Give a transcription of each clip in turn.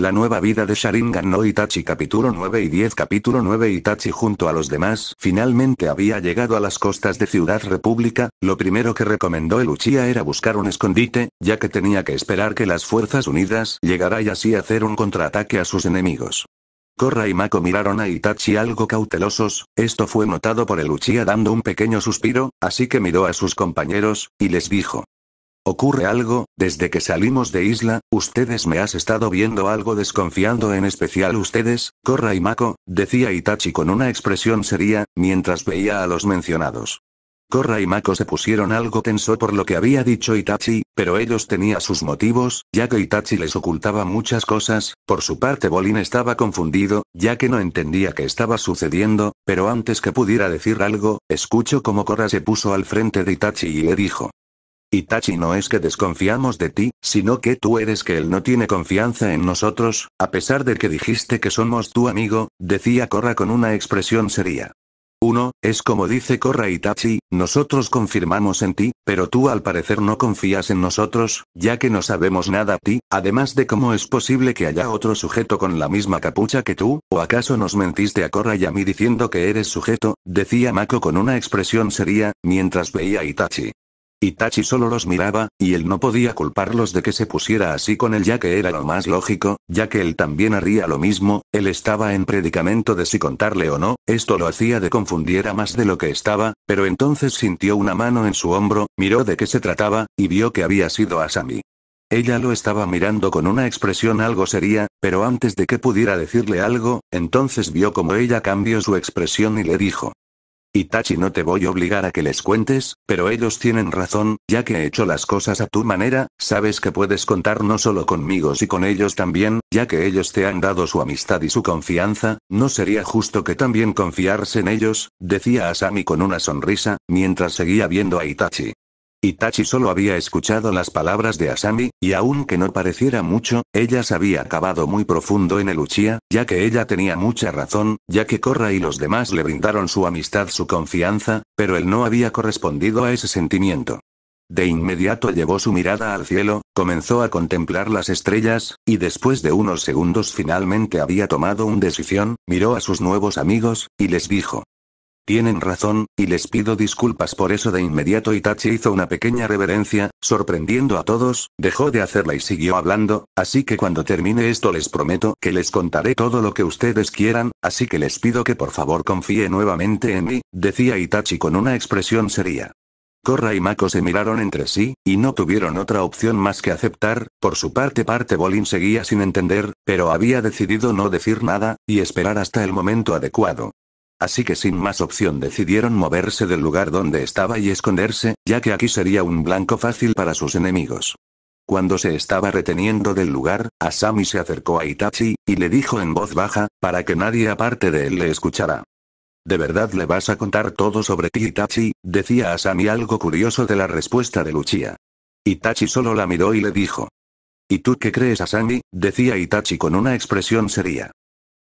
La nueva vida de Sharingan no Itachi capítulo 9 y 10 capítulo 9 Itachi junto a los demás finalmente había llegado a las costas de Ciudad República, lo primero que recomendó el Uchiha era buscar un escondite, ya que tenía que esperar que las Fuerzas Unidas llegara y así hacer un contraataque a sus enemigos. Korra y Mako miraron a Itachi algo cautelosos, esto fue notado por el Uchiha dando un pequeño suspiro, así que miró a sus compañeros, y les dijo. Ocurre algo, desde que salimos de isla, ustedes me has estado viendo algo desconfiando en especial ustedes, Korra y Mako, decía Itachi con una expresión seria, mientras veía a los mencionados. Korra y Mako se pusieron algo tenso por lo que había dicho Itachi, pero ellos tenían sus motivos, ya que Itachi les ocultaba muchas cosas, por su parte Bolin estaba confundido, ya que no entendía qué estaba sucediendo, pero antes que pudiera decir algo, escucho como Korra se puso al frente de Itachi y le dijo. Itachi no es que desconfiamos de ti, sino que tú eres que él no tiene confianza en nosotros, a pesar de que dijiste que somos tu amigo, decía Korra con una expresión seria. Uno, Es como dice Korra Itachi, nosotros confirmamos en ti, pero tú al parecer no confías en nosotros, ya que no sabemos nada de ti, además de cómo es posible que haya otro sujeto con la misma capucha que tú, o acaso nos mentiste a Korra y a mí diciendo que eres sujeto, decía Mako con una expresión seria, mientras veía a Itachi. Itachi solo los miraba, y él no podía culparlos de que se pusiera así con él ya que era lo más lógico, ya que él también haría lo mismo, él estaba en predicamento de si contarle o no, esto lo hacía de confundiera más de lo que estaba, pero entonces sintió una mano en su hombro, miró de qué se trataba, y vio que había sido Asami. Ella lo estaba mirando con una expresión algo seria, pero antes de que pudiera decirle algo, entonces vio como ella cambió su expresión y le dijo. Itachi no te voy a obligar a que les cuentes, pero ellos tienen razón, ya que he hecho las cosas a tu manera, sabes que puedes contar no solo conmigo si con ellos también, ya que ellos te han dado su amistad y su confianza, no sería justo que también confiarse en ellos, decía Asami con una sonrisa, mientras seguía viendo a Itachi. Itachi solo había escuchado las palabras de Asami, y aunque no pareciera mucho, ellas había acabado muy profundo en el Uchiha, ya que ella tenía mucha razón, ya que Korra y los demás le brindaron su amistad su confianza, pero él no había correspondido a ese sentimiento. De inmediato llevó su mirada al cielo, comenzó a contemplar las estrellas, y después de unos segundos finalmente había tomado una decisión, miró a sus nuevos amigos, y les dijo, tienen razón, y les pido disculpas por eso de inmediato Itachi hizo una pequeña reverencia, sorprendiendo a todos, dejó de hacerla y siguió hablando, así que cuando termine esto les prometo que les contaré todo lo que ustedes quieran, así que les pido que por favor confíe nuevamente en mí, decía Itachi con una expresión seria. Korra y Mako se miraron entre sí, y no tuvieron otra opción más que aceptar, por su parte parte Bolin seguía sin entender, pero había decidido no decir nada, y esperar hasta el momento adecuado. Así que sin más opción decidieron moverse del lugar donde estaba y esconderse, ya que aquí sería un blanco fácil para sus enemigos. Cuando se estaba reteniendo del lugar, Asami se acercó a Itachi, y le dijo en voz baja, para que nadie aparte de él le escuchara. ¿De verdad le vas a contar todo sobre ti Itachi? decía Asami algo curioso de la respuesta de Luchia. Itachi solo la miró y le dijo. ¿Y tú qué crees Asami? decía Itachi con una expresión seria.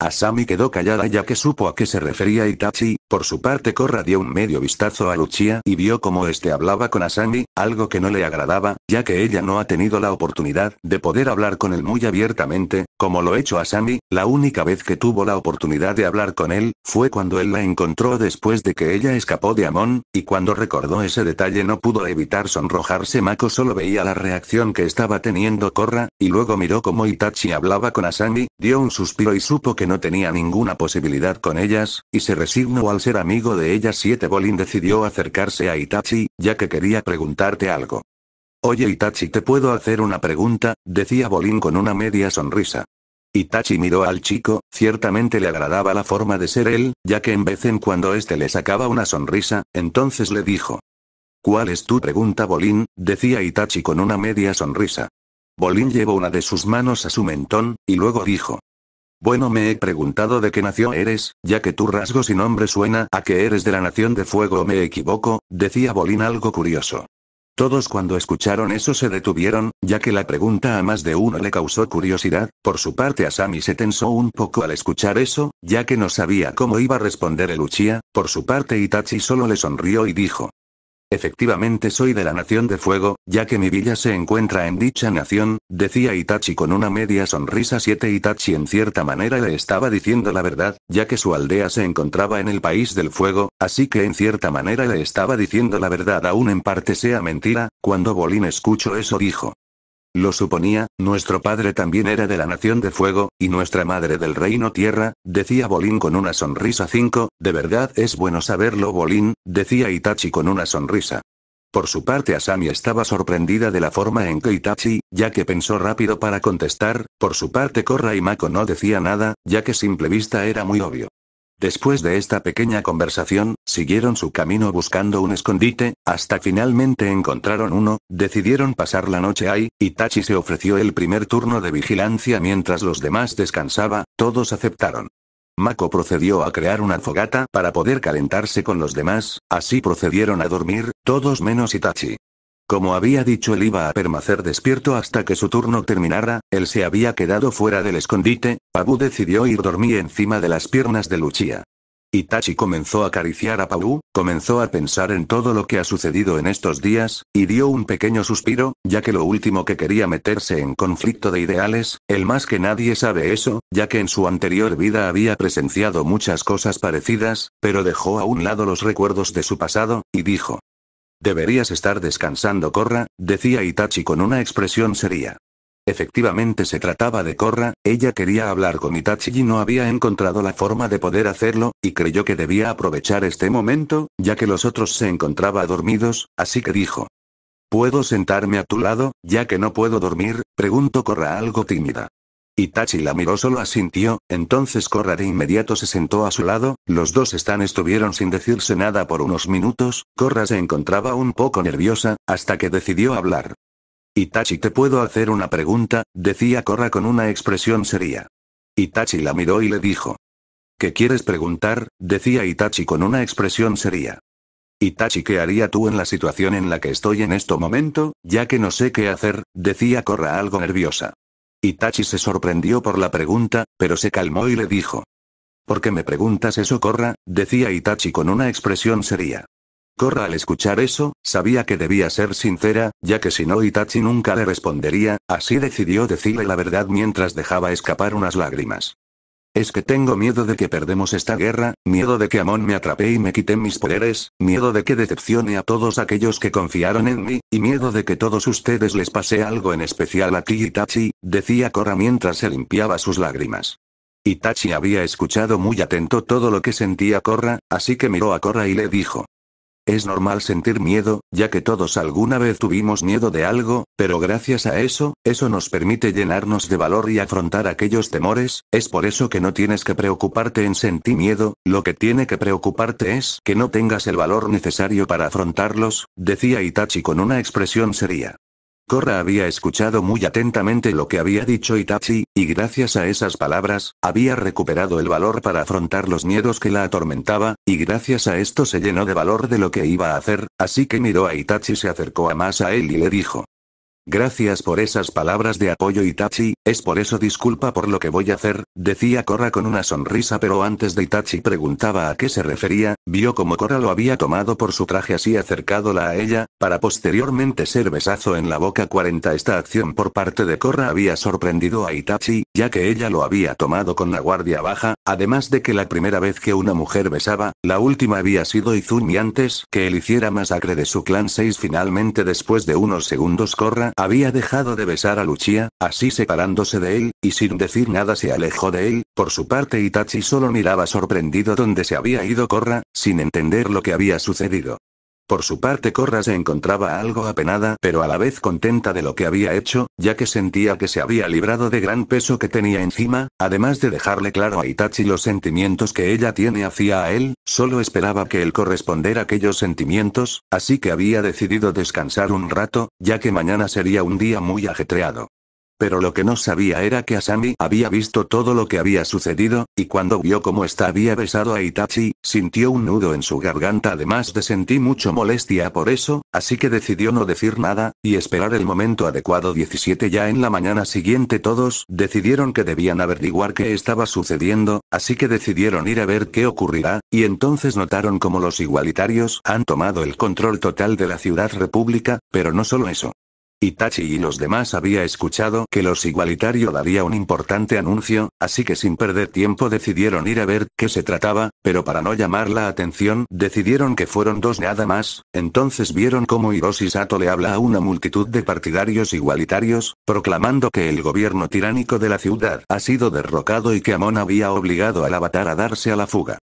Asami quedó callada ya que supo a qué se refería Itachi, por su parte Korra dio un medio vistazo a Luchia y vio como este hablaba con Asami, algo que no le agradaba, ya que ella no ha tenido la oportunidad de poder hablar con él muy abiertamente, como lo hecho a Sammy, la única vez que tuvo la oportunidad de hablar con él, fue cuando él la encontró después de que ella escapó de Amon, y cuando recordó ese detalle no pudo evitar sonrojarse Mako solo veía la reacción que estaba teniendo Korra, y luego miró como Itachi hablaba con Asami, dio un suspiro y supo que no tenía ninguna posibilidad con ellas, y se resignó al ser amigo de ellas Siete Bolin decidió acercarse a Itachi, ya que quería preguntarte algo. Oye Itachi, ¿te puedo hacer una pregunta? decía Bolín con una media sonrisa. Itachi miró al chico, ciertamente le agradaba la forma de ser él, ya que en vez en cuando éste le sacaba una sonrisa, entonces le dijo. ¿Cuál es tu pregunta, Bolín? decía Itachi con una media sonrisa. Bolín llevó una de sus manos a su mentón, y luego dijo. Bueno, me he preguntado de qué nación eres, ya que tu rasgo y nombre suena a que eres de la nación de fuego me equivoco, decía Bolín algo curioso. Todos cuando escucharon eso se detuvieron, ya que la pregunta a más de uno le causó curiosidad, por su parte a Sami se tensó un poco al escuchar eso, ya que no sabía cómo iba a responder el por su parte Itachi solo le sonrió y dijo, Efectivamente soy de la Nación de Fuego, ya que mi villa se encuentra en dicha nación, decía Itachi con una media sonrisa 7 Itachi en cierta manera le estaba diciendo la verdad, ya que su aldea se encontraba en el país del fuego, así que en cierta manera le estaba diciendo la verdad aún en parte sea mentira, cuando Bolín escuchó eso dijo, lo suponía, nuestro padre también era de la nación de fuego, y nuestra madre del reino tierra, decía Bolín con una sonrisa 5, de verdad es bueno saberlo Bolín, decía Itachi con una sonrisa. Por su parte Asami estaba sorprendida de la forma en que Itachi, ya que pensó rápido para contestar, por su parte Korra y Mako no decía nada, ya que simple vista era muy obvio. Después de esta pequeña conversación, siguieron su camino buscando un escondite, hasta finalmente encontraron uno, decidieron pasar la noche ahí, y Tachi se ofreció el primer turno de vigilancia mientras los demás descansaba, todos aceptaron. Mako procedió a crear una fogata para poder calentarse con los demás, así procedieron a dormir, todos menos Itachi. Como había dicho él iba a permanecer despierto hasta que su turno terminara, él se había quedado fuera del escondite, Pabu decidió ir dormir encima de las piernas de Luchia. Itachi comenzó a acariciar a Pabu, comenzó a pensar en todo lo que ha sucedido en estos días, y dio un pequeño suspiro, ya que lo último que quería meterse en conflicto de ideales, el más que nadie sabe eso, ya que en su anterior vida había presenciado muchas cosas parecidas, pero dejó a un lado los recuerdos de su pasado, y dijo, Deberías estar descansando, Corra, decía Itachi con una expresión seria. Efectivamente se trataba de Corra, ella quería hablar con Itachi y no había encontrado la forma de poder hacerlo, y creyó que debía aprovechar este momento, ya que los otros se encontraba dormidos, así que dijo. ¿Puedo sentarme a tu lado, ya que no puedo dormir? preguntó Corra algo tímida. Itachi la miró solo asintió, entonces Korra de inmediato se sentó a su lado, los dos están estuvieron sin decirse nada por unos minutos, Korra se encontraba un poco nerviosa, hasta que decidió hablar. Itachi te puedo hacer una pregunta, decía Korra con una expresión seria. Itachi la miró y le dijo. ¿Qué quieres preguntar? decía Itachi con una expresión seria. Itachi, ¿qué haría tú en la situación en la que estoy en este momento, ya que no sé qué hacer? decía Korra algo nerviosa. Itachi se sorprendió por la pregunta, pero se calmó y le dijo. ¿Por qué me preguntas eso, Corra? decía Itachi con una expresión seria. Corra al escuchar eso, sabía que debía ser sincera, ya que si no Itachi nunca le respondería, así decidió decirle la verdad mientras dejaba escapar unas lágrimas. Es que tengo miedo de que perdemos esta guerra, miedo de que Amon me atrape y me quite mis poderes, miedo de que decepcione a todos aquellos que confiaron en mí, y miedo de que todos ustedes les pase algo en especial a Itachi, decía Korra mientras se limpiaba sus lágrimas. Itachi había escuchado muy atento todo lo que sentía Korra, así que miró a Korra y le dijo, es normal sentir miedo, ya que todos alguna vez tuvimos miedo de algo, pero gracias a eso, eso nos permite llenarnos de valor y afrontar aquellos temores, es por eso que no tienes que preocuparte en sentir miedo, lo que tiene que preocuparte es que no tengas el valor necesario para afrontarlos, decía Itachi con una expresión seria. Korra había escuchado muy atentamente lo que había dicho Itachi, y gracias a esas palabras, había recuperado el valor para afrontar los miedos que la atormentaba, y gracias a esto se llenó de valor de lo que iba a hacer, así que miró a Itachi se acercó a más a él y le dijo. Gracias por esas palabras de apoyo Itachi, es por eso disculpa por lo que voy a hacer, decía Korra con una sonrisa pero antes de Itachi preguntaba a qué se refería, vio como Korra lo había tomado por su traje así acercándola a ella, para posteriormente ser besazo en la boca 40 esta acción por parte de Korra había sorprendido a Itachi, ya que ella lo había tomado con la guardia baja, además de que la primera vez que una mujer besaba, la última había sido Izumi antes que él hiciera masacre de su clan 6 finalmente después de unos segundos Korra, había dejado de besar a Lucia, así separándose de él, y sin decir nada se alejó de él, por su parte Itachi solo miraba sorprendido donde se había ido Korra, sin entender lo que había sucedido. Por su parte Corra se encontraba algo apenada pero a la vez contenta de lo que había hecho, ya que sentía que se había librado de gran peso que tenía encima, además de dejarle claro a Itachi los sentimientos que ella tiene hacia él, solo esperaba que él corresponder aquellos sentimientos, así que había decidido descansar un rato, ya que mañana sería un día muy ajetreado. Pero lo que no sabía era que Asami había visto todo lo que había sucedido, y cuando vio cómo esta había besado a Itachi, sintió un nudo en su garganta además de sentir mucho molestia por eso, así que decidió no decir nada, y esperar el momento adecuado 17 ya en la mañana siguiente todos decidieron que debían averiguar qué estaba sucediendo, así que decidieron ir a ver qué ocurrirá, y entonces notaron como los igualitarios han tomado el control total de la ciudad república, pero no solo eso. Itachi y los demás había escuchado que los igualitarios daría un importante anuncio, así que sin perder tiempo decidieron ir a ver qué se trataba, pero para no llamar la atención decidieron que fueron dos nada más, entonces vieron cómo Hiroshi Sato le habla a una multitud de partidarios igualitarios, proclamando que el gobierno tiránico de la ciudad ha sido derrocado y que Amon había obligado al avatar a darse a la fuga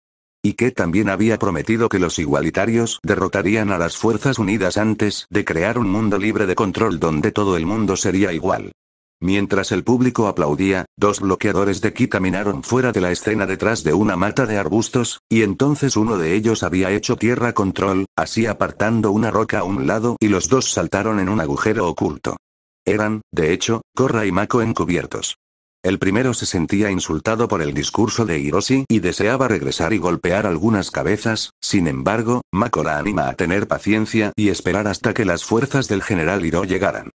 y que también había prometido que los igualitarios derrotarían a las Fuerzas Unidas antes de crear un mundo libre de control donde todo el mundo sería igual. Mientras el público aplaudía, dos bloqueadores de ki caminaron fuera de la escena detrás de una mata de arbustos, y entonces uno de ellos había hecho tierra control, así apartando una roca a un lado y los dos saltaron en un agujero oculto. Eran, de hecho, Corra y Mako encubiertos. El primero se sentía insultado por el discurso de Hiroshi y deseaba regresar y golpear algunas cabezas, sin embargo, Mako la anima a tener paciencia y esperar hasta que las fuerzas del general Hiro llegaran.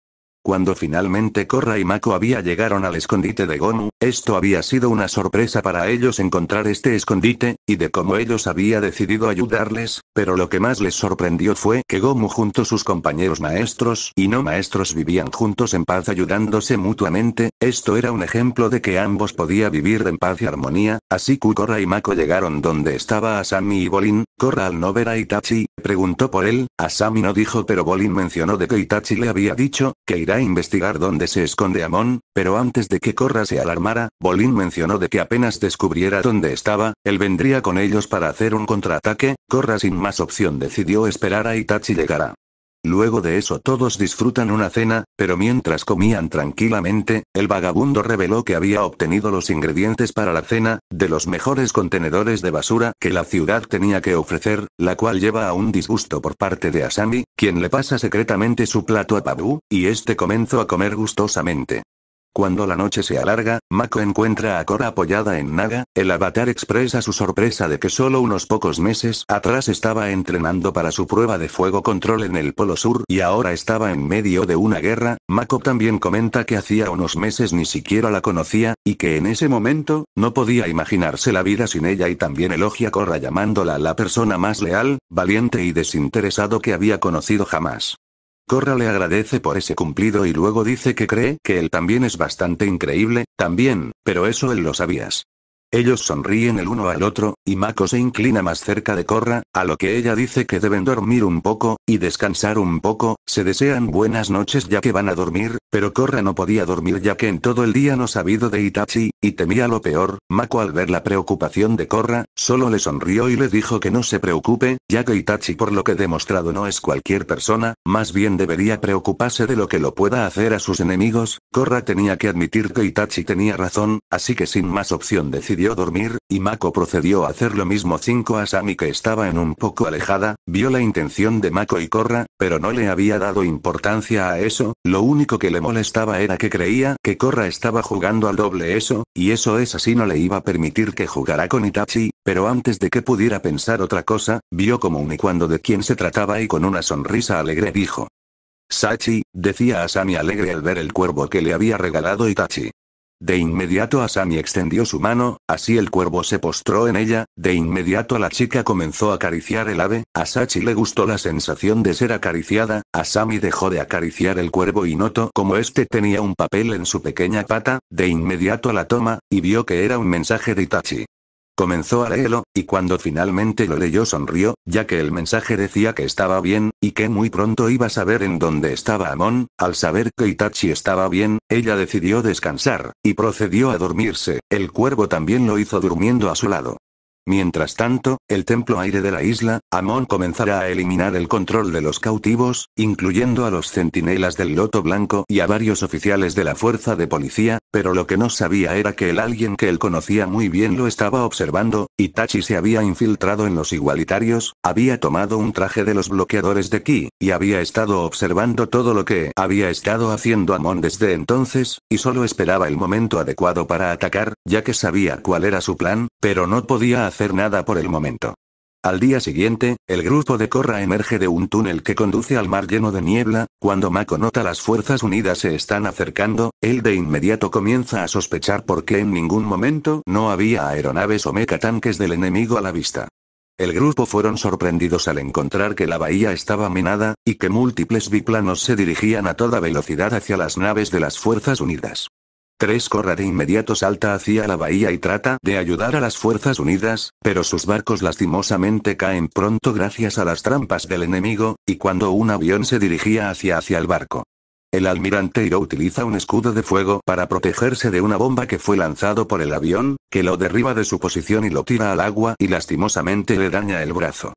Cuando finalmente Korra y Mako había llegaron al escondite de Gomu, esto había sido una sorpresa para ellos encontrar este escondite, y de cómo ellos había decidido ayudarles, pero lo que más les sorprendió fue que Gomu junto a sus compañeros maestros y no maestros vivían juntos en paz ayudándose mutuamente, esto era un ejemplo de que ambos podía vivir en paz y armonía, así que Korra y Mako llegaron donde estaba Asami y Bolin, Korra al no ver a Itachi, preguntó por él, Asami no dijo pero Bolin mencionó de que Itachi le había dicho, que irá a investigar dónde se esconde Amon, pero antes de que corra se alarmara, Bolin mencionó de que apenas descubriera dónde estaba, él vendría con ellos para hacer un contraataque, Corra sin más opción decidió esperar a Itachi llegará. Luego de eso todos disfrutan una cena, pero mientras comían tranquilamente, el vagabundo reveló que había obtenido los ingredientes para la cena, de los mejores contenedores de basura que la ciudad tenía que ofrecer, la cual lleva a un disgusto por parte de Asami, quien le pasa secretamente su plato a Pabu, y este comenzó a comer gustosamente. Cuando la noche se alarga, Mako encuentra a Korra apoyada en Naga, el avatar expresa su sorpresa de que solo unos pocos meses atrás estaba entrenando para su prueba de fuego control en el Polo Sur y ahora estaba en medio de una guerra, Mako también comenta que hacía unos meses ni siquiera la conocía, y que en ese momento, no podía imaginarse la vida sin ella y también elogia a Cora llamándola la persona más leal, valiente y desinteresado que había conocido jamás. Corra le agradece por ese cumplido y luego dice que cree que él también es bastante increíble, también, pero eso él lo sabías. Ellos sonríen el uno al otro, y Mako se inclina más cerca de Corra, a lo que ella dice que deben dormir un poco, y descansar un poco, se desean buenas noches ya que van a dormir, pero Corra no podía dormir ya que en todo el día no sabido de Itachi, y temía lo peor, Mako al ver la preocupación de Korra, solo le sonrió y le dijo que no se preocupe, ya que Itachi por lo que demostrado no es cualquier persona, más bien debería preocuparse de lo que lo pueda hacer a sus enemigos, Korra tenía que admitir que Itachi tenía razón, así que sin más opción decidió dormir, y Mako procedió a hacer lo mismo 5 Asami que estaba en un poco alejada, vio la intención de Mako y Korra, pero no le había dado importancia a eso, lo único que le molestaba era que creía que Korra estaba jugando al doble eso, y eso es así no le iba a permitir que jugara con Itachi, pero antes de que pudiera pensar otra cosa, vio como un y cuando de quién se trataba y con una sonrisa alegre dijo. Sachi, decía Asami alegre al ver el cuervo que le había regalado Itachi. De inmediato Asami extendió su mano, así el cuervo se postró en ella, de inmediato la chica comenzó a acariciar el ave, a Sachi le gustó la sensación de ser acariciada, Asami dejó de acariciar el cuervo y notó como este tenía un papel en su pequeña pata, de inmediato la toma, y vio que era un mensaje de Itachi. Comenzó a leerlo, y cuando finalmente lo leyó sonrió, ya que el mensaje decía que estaba bien, y que muy pronto iba a saber en dónde estaba Amon, al saber que Itachi estaba bien, ella decidió descansar, y procedió a dormirse, el cuervo también lo hizo durmiendo a su lado. Mientras tanto, el templo aire de la isla, Amon comenzará a eliminar el control de los cautivos, incluyendo a los centinelas del Loto Blanco y a varios oficiales de la fuerza de policía, pero lo que no sabía era que el alguien que él conocía muy bien lo estaba observando, Itachi se había infiltrado en los igualitarios, había tomado un traje de los bloqueadores de Ki, y había estado observando todo lo que había estado haciendo Amon desde entonces, y solo esperaba el momento adecuado para atacar, ya que sabía cuál era su plan, pero no podía hacer hacer nada por el momento. Al día siguiente, el grupo de Korra emerge de un túnel que conduce al mar lleno de niebla, cuando Mako nota las fuerzas unidas se están acercando, él de inmediato comienza a sospechar por qué en ningún momento no había aeronaves o mecatanques del enemigo a la vista. El grupo fueron sorprendidos al encontrar que la bahía estaba minada, y que múltiples biplanos se dirigían a toda velocidad hacia las naves de las Fuerzas Unidas. Tres Corra de inmediato salta hacia la bahía y trata de ayudar a las Fuerzas Unidas, pero sus barcos lastimosamente caen pronto gracias a las trampas del enemigo, y cuando un avión se dirigía hacia hacia el barco. El almirante Iro utiliza un escudo de fuego para protegerse de una bomba que fue lanzado por el avión, que lo derriba de su posición y lo tira al agua y lastimosamente le daña el brazo.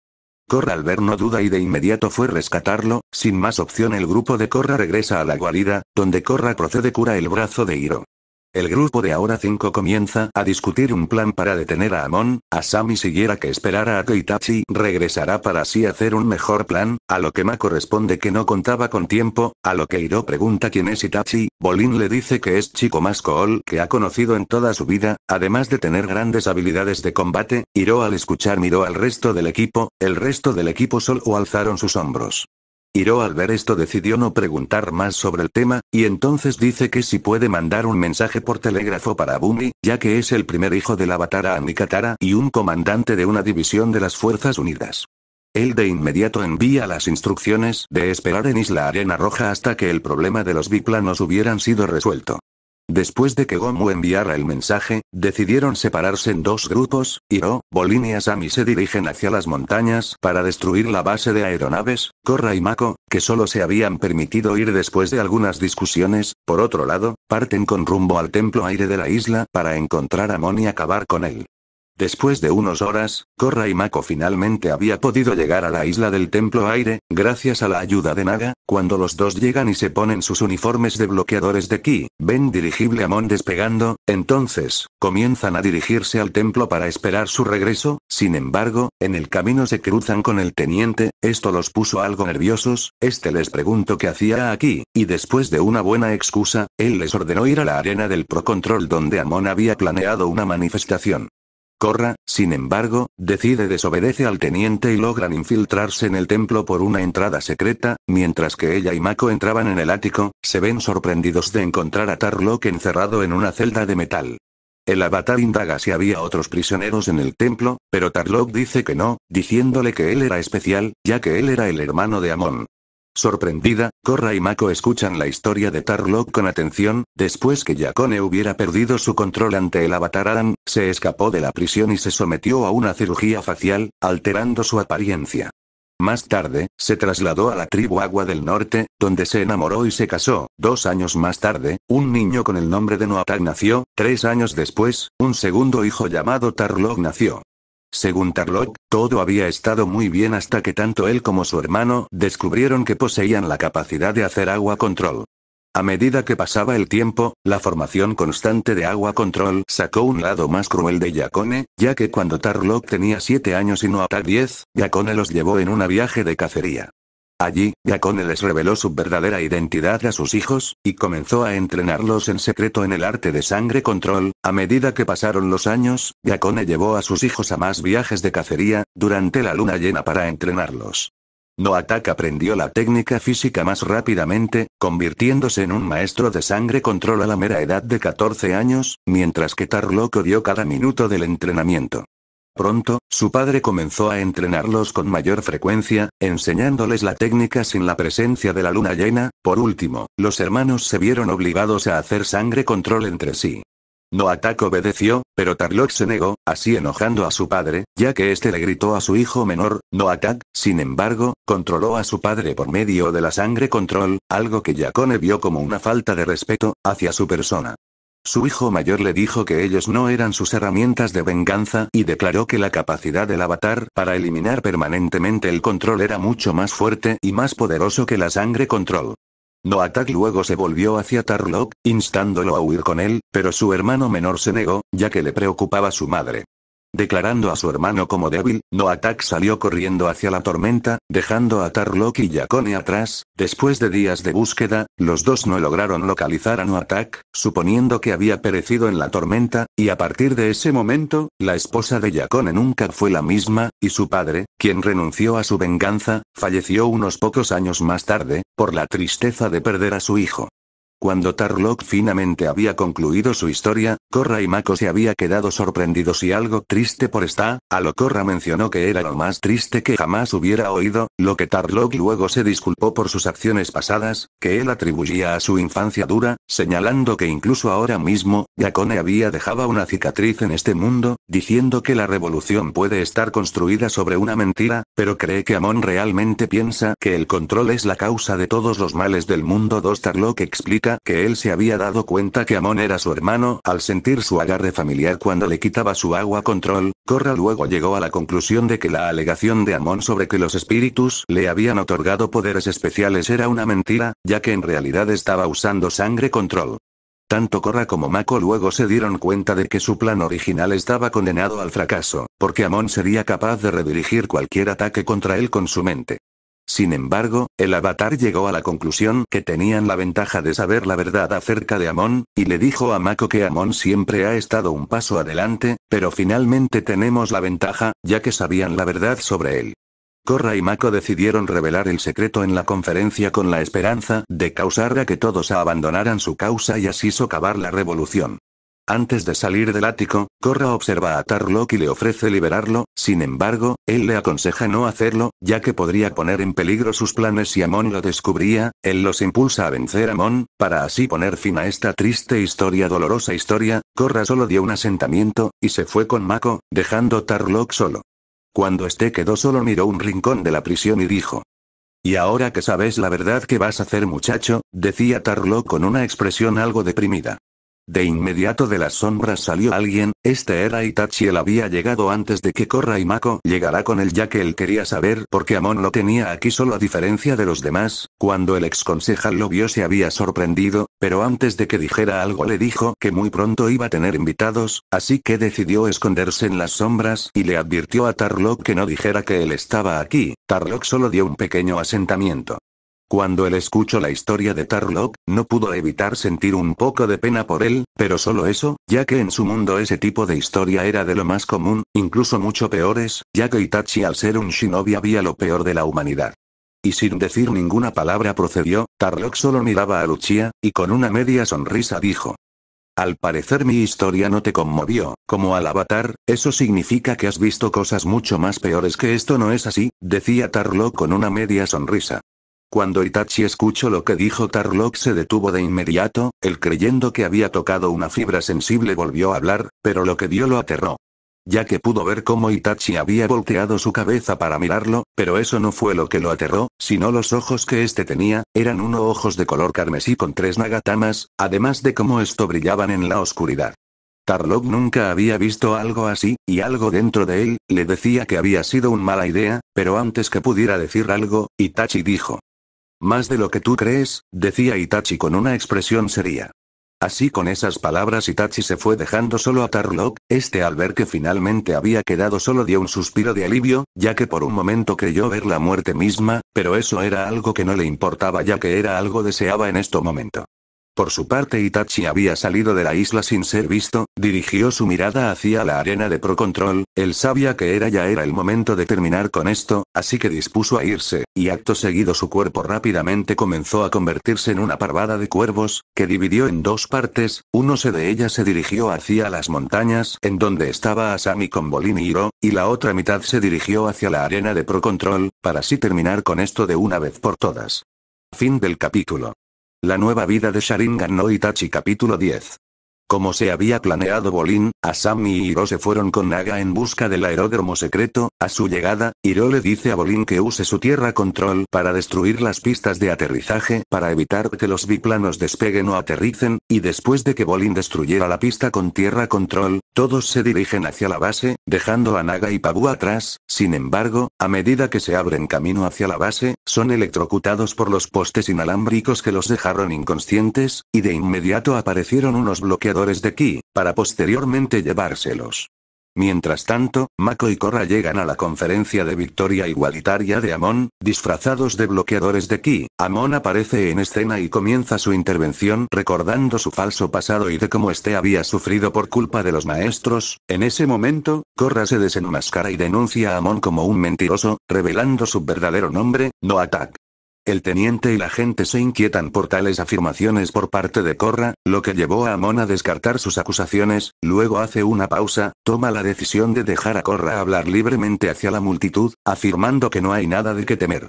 Corra al ver no duda y de inmediato fue rescatarlo, sin más opción el grupo de Corra regresa a la guarida, donde Corra procede cura el brazo de Hiro. El grupo de ahora 5 comienza a discutir un plan para detener a Amon, a Sam y que esperara a que Itachi regresará para así hacer un mejor plan, a lo que Mako responde que no contaba con tiempo, a lo que Hiro pregunta quién es Itachi, Bolin le dice que es chico más cool que ha conocido en toda su vida, además de tener grandes habilidades de combate, Hiro al escuchar miró al resto del equipo, el resto del equipo solo alzaron sus hombros. Hiro al ver esto decidió no preguntar más sobre el tema, y entonces dice que si puede mandar un mensaje por telégrafo para Bumi, ya que es el primer hijo del a Anikatara y un comandante de una división de las Fuerzas Unidas. Él de inmediato envía las instrucciones de esperar en Isla Arena Roja hasta que el problema de los biplanos hubieran sido resuelto. Después de que Gomu enviara el mensaje, decidieron separarse en dos grupos, Hiro, Bolin y Asami se dirigen hacia las montañas para destruir la base de aeronaves, Korra y Mako, que solo se habían permitido ir después de algunas discusiones, por otro lado, parten con rumbo al templo aire de la isla para encontrar a Mon y acabar con él. Después de unos horas, Korra y Mako finalmente había podido llegar a la isla del Templo Aire, gracias a la ayuda de Naga, cuando los dos llegan y se ponen sus uniformes de bloqueadores de Ki, ven dirigible a Mon despegando, entonces, comienzan a dirigirse al templo para esperar su regreso, sin embargo, en el camino se cruzan con el teniente, esto los puso algo nerviosos, este les preguntó qué hacía aquí, y después de una buena excusa, él les ordenó ir a la arena del pro control donde Amon había planeado una manifestación. Corra, sin embargo, decide desobedece al teniente y logran infiltrarse en el templo por una entrada secreta, mientras que ella y Mako entraban en el ático, se ven sorprendidos de encontrar a Tarlock encerrado en una celda de metal. El avatar indaga si había otros prisioneros en el templo, pero Tarlock dice que no, diciéndole que él era especial, ya que él era el hermano de Amon. Sorprendida, Korra y Mako escuchan la historia de Tarlok con atención, después que Yakone hubiera perdido su control ante el avatar se escapó de la prisión y se sometió a una cirugía facial, alterando su apariencia. Más tarde, se trasladó a la tribu Agua del Norte, donde se enamoró y se casó. Dos años más tarde, un niño con el nombre de Noatak nació. Tres años después, un segundo hijo llamado Tarlok nació. Según Tarlock, todo había estado muy bien hasta que tanto él como su hermano descubrieron que poseían la capacidad de hacer agua control. A medida que pasaba el tiempo, la formación constante de agua control sacó un lado más cruel de Yakone, ya que cuando Tarlock tenía 7 años y no hasta 10, Yakone los llevó en una viaje de cacería. Allí, Gakone les reveló su verdadera identidad a sus hijos, y comenzó a entrenarlos en secreto en el arte de sangre control. A medida que pasaron los años, Gakone llevó a sus hijos a más viajes de cacería, durante la luna llena para entrenarlos. Noatak aprendió la técnica física más rápidamente, convirtiéndose en un maestro de sangre control a la mera edad de 14 años, mientras que Tarloco dio cada minuto del entrenamiento. Pronto, su padre comenzó a entrenarlos con mayor frecuencia, enseñándoles la técnica sin la presencia de la luna llena. Por último, los hermanos se vieron obligados a hacer sangre control entre sí. Noatak obedeció, pero Tarlok se negó, así enojando a su padre, ya que éste le gritó a su hijo menor, Noatak, sin embargo, controló a su padre por medio de la sangre control, algo que Yakone vio como una falta de respeto, hacia su persona. Su hijo mayor le dijo que ellos no eran sus herramientas de venganza y declaró que la capacidad del avatar para eliminar permanentemente el control era mucho más fuerte y más poderoso que la sangre control. Noatak luego se volvió hacia Tarlok, instándolo a huir con él, pero su hermano menor se negó, ya que le preocupaba su madre. Declarando a su hermano como débil, Noatak salió corriendo hacia la tormenta, dejando a Tarlok y Yakone atrás. Después de días de búsqueda, los dos no lograron localizar a Noatak, suponiendo que había perecido en la tormenta, y a partir de ese momento, la esposa de Yakone nunca fue la misma, y su padre, quien renunció a su venganza, falleció unos pocos años más tarde, por la tristeza de perder a su hijo. Cuando Tarlok finalmente había concluido su historia, Corra y Mako se había quedado sorprendidos y algo triste por esta, a lo Corra mencionó que era lo más triste que jamás hubiera oído, lo que Tarlok luego se disculpó por sus acciones pasadas, que él atribuía a su infancia dura, señalando que incluso ahora mismo, Yakone había dejado una cicatriz en este mundo, diciendo que la revolución puede estar construida sobre una mentira, pero cree que Amon realmente piensa que el control es la causa de todos los males del mundo. 2 Tarlok explica que él se había dado cuenta que Amon era su hermano al sentir su agarre familiar cuando le quitaba su agua control, Corra luego llegó a la conclusión de que la alegación de Amon sobre que los espíritus le habían otorgado poderes especiales era una mentira, ya que en realidad estaba usando sangre control. Tanto Corra como Mako luego se dieron cuenta de que su plan original estaba condenado al fracaso, porque Amon sería capaz de redirigir cualquier ataque contra él con su mente. Sin embargo, el avatar llegó a la conclusión que tenían la ventaja de saber la verdad acerca de Amon, y le dijo a Mako que Amon siempre ha estado un paso adelante, pero finalmente tenemos la ventaja, ya que sabían la verdad sobre él. Korra y Mako decidieron revelar el secreto en la conferencia con la esperanza de causar a que todos abandonaran su causa y así socavar la revolución. Antes de salir del ático, Korra observa a Tarlok y le ofrece liberarlo, sin embargo, él le aconseja no hacerlo, ya que podría poner en peligro sus planes si Amon lo descubría, él los impulsa a vencer a Amon, para así poner fin a esta triste historia dolorosa historia, Korra solo dio un asentamiento, y se fue con Mako, dejando Tarlok solo. Cuando este quedó solo miró un rincón de la prisión y dijo, y ahora que sabes la verdad que vas a hacer muchacho, decía Tarlo con una expresión algo deprimida. De inmediato de las sombras salió alguien, este era Itachi él había llegado antes de que Korra y Mako llegara con él ya que él quería saber por qué Amon lo tenía aquí solo a diferencia de los demás, cuando el ex lo vio se había sorprendido, pero antes de que dijera algo le dijo que muy pronto iba a tener invitados, así que decidió esconderse en las sombras y le advirtió a Tarlok que no dijera que él estaba aquí, Tarlok solo dio un pequeño asentamiento. Cuando él escuchó la historia de Tarlock, no pudo evitar sentir un poco de pena por él, pero solo eso, ya que en su mundo ese tipo de historia era de lo más común, incluso mucho peores, ya que Itachi al ser un shinobi había lo peor de la humanidad. Y sin decir ninguna palabra procedió, Tarlock solo miraba a Luchia, y con una media sonrisa dijo. Al parecer mi historia no te conmovió, como al avatar, eso significa que has visto cosas mucho más peores que esto no es así, decía Tarlok con una media sonrisa. Cuando Itachi escuchó lo que dijo Tarlock se detuvo de inmediato, él creyendo que había tocado una fibra sensible volvió a hablar, pero lo que dio lo aterró. Ya que pudo ver cómo Itachi había volteado su cabeza para mirarlo, pero eso no fue lo que lo aterró, sino los ojos que éste tenía, eran uno ojos de color carmesí con tres nagatamas, además de cómo esto brillaban en la oscuridad. Tarlok nunca había visto algo así, y algo dentro de él, le decía que había sido una mala idea, pero antes que pudiera decir algo, Itachi dijo. Más de lo que tú crees, decía Itachi con una expresión seria. Así con esas palabras Itachi se fue dejando solo a Tarlok, este al ver que finalmente había quedado solo dio un suspiro de alivio, ya que por un momento creyó ver la muerte misma, pero eso era algo que no le importaba ya que era algo deseaba en este momento. Por su parte Itachi había salido de la isla sin ser visto, dirigió su mirada hacia la arena de pro control, él sabía que era ya era el momento de terminar con esto, así que dispuso a irse, y acto seguido su cuerpo rápidamente comenzó a convertirse en una parvada de cuervos, que dividió en dos partes, uno se de ellas se dirigió hacia las montañas en donde estaba Asami con Bolin y Hiro, y la otra mitad se dirigió hacia la arena de pro control, para así terminar con esto de una vez por todas. Fin del capítulo. La nueva vida de Sharingan no Itachi capítulo 10. Como se había planeado Bolín, Asami y Hiro se fueron con Naga en busca del aeródromo secreto, a su llegada, Hiro le dice a Bolín que use su tierra control para destruir las pistas de aterrizaje para evitar que los biplanos despeguen o aterricen, y después de que Bolín destruyera la pista con tierra control, todos se dirigen hacia la base, dejando a Naga y Pabu atrás, sin embargo, a medida que se abren camino hacia la base, son electrocutados por los postes inalámbricos que los dejaron inconscientes, y de inmediato aparecieron unos bloqueadores de ki, para posteriormente llevárselos. Mientras tanto, Mako y Korra llegan a la conferencia de victoria igualitaria de Amon, disfrazados de bloqueadores de ki. Amon aparece en escena y comienza su intervención recordando su falso pasado y de cómo este había sufrido por culpa de los maestros. En ese momento, Korra se desenmascara y denuncia a Amon como un mentiroso, revelando su verdadero nombre, No el teniente y la gente se inquietan por tales afirmaciones por parte de Corra, lo que llevó a Amon a descartar sus acusaciones, luego hace una pausa, toma la decisión de dejar a Corra hablar libremente hacia la multitud, afirmando que no hay nada de qué temer.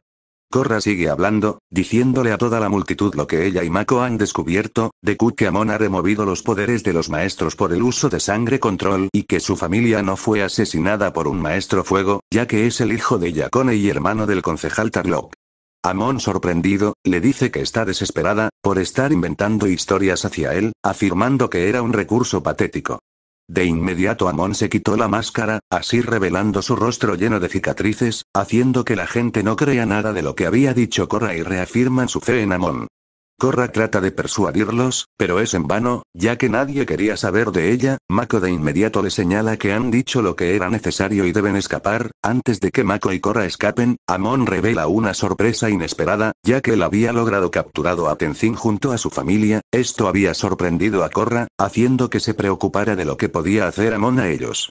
Corra sigue hablando, diciéndole a toda la multitud lo que ella y Mako han descubierto, de que Amon ha removido los poderes de los maestros por el uso de sangre control y que su familia no fue asesinada por un maestro fuego, ya que es el hijo de Yakone y hermano del concejal Tarlok. Amon sorprendido, le dice que está desesperada, por estar inventando historias hacia él, afirmando que era un recurso patético. De inmediato Amon se quitó la máscara, así revelando su rostro lleno de cicatrices, haciendo que la gente no crea nada de lo que había dicho Corra y reafirman su fe en Amon. Corra trata de persuadirlos, pero es en vano, ya que nadie quería saber de ella, Mako de inmediato le señala que han dicho lo que era necesario y deben escapar, antes de que Mako y Corra escapen, Amon revela una sorpresa inesperada, ya que él había logrado capturado a Tenzin junto a su familia, esto había sorprendido a Corra, haciendo que se preocupara de lo que podía hacer Amon a ellos.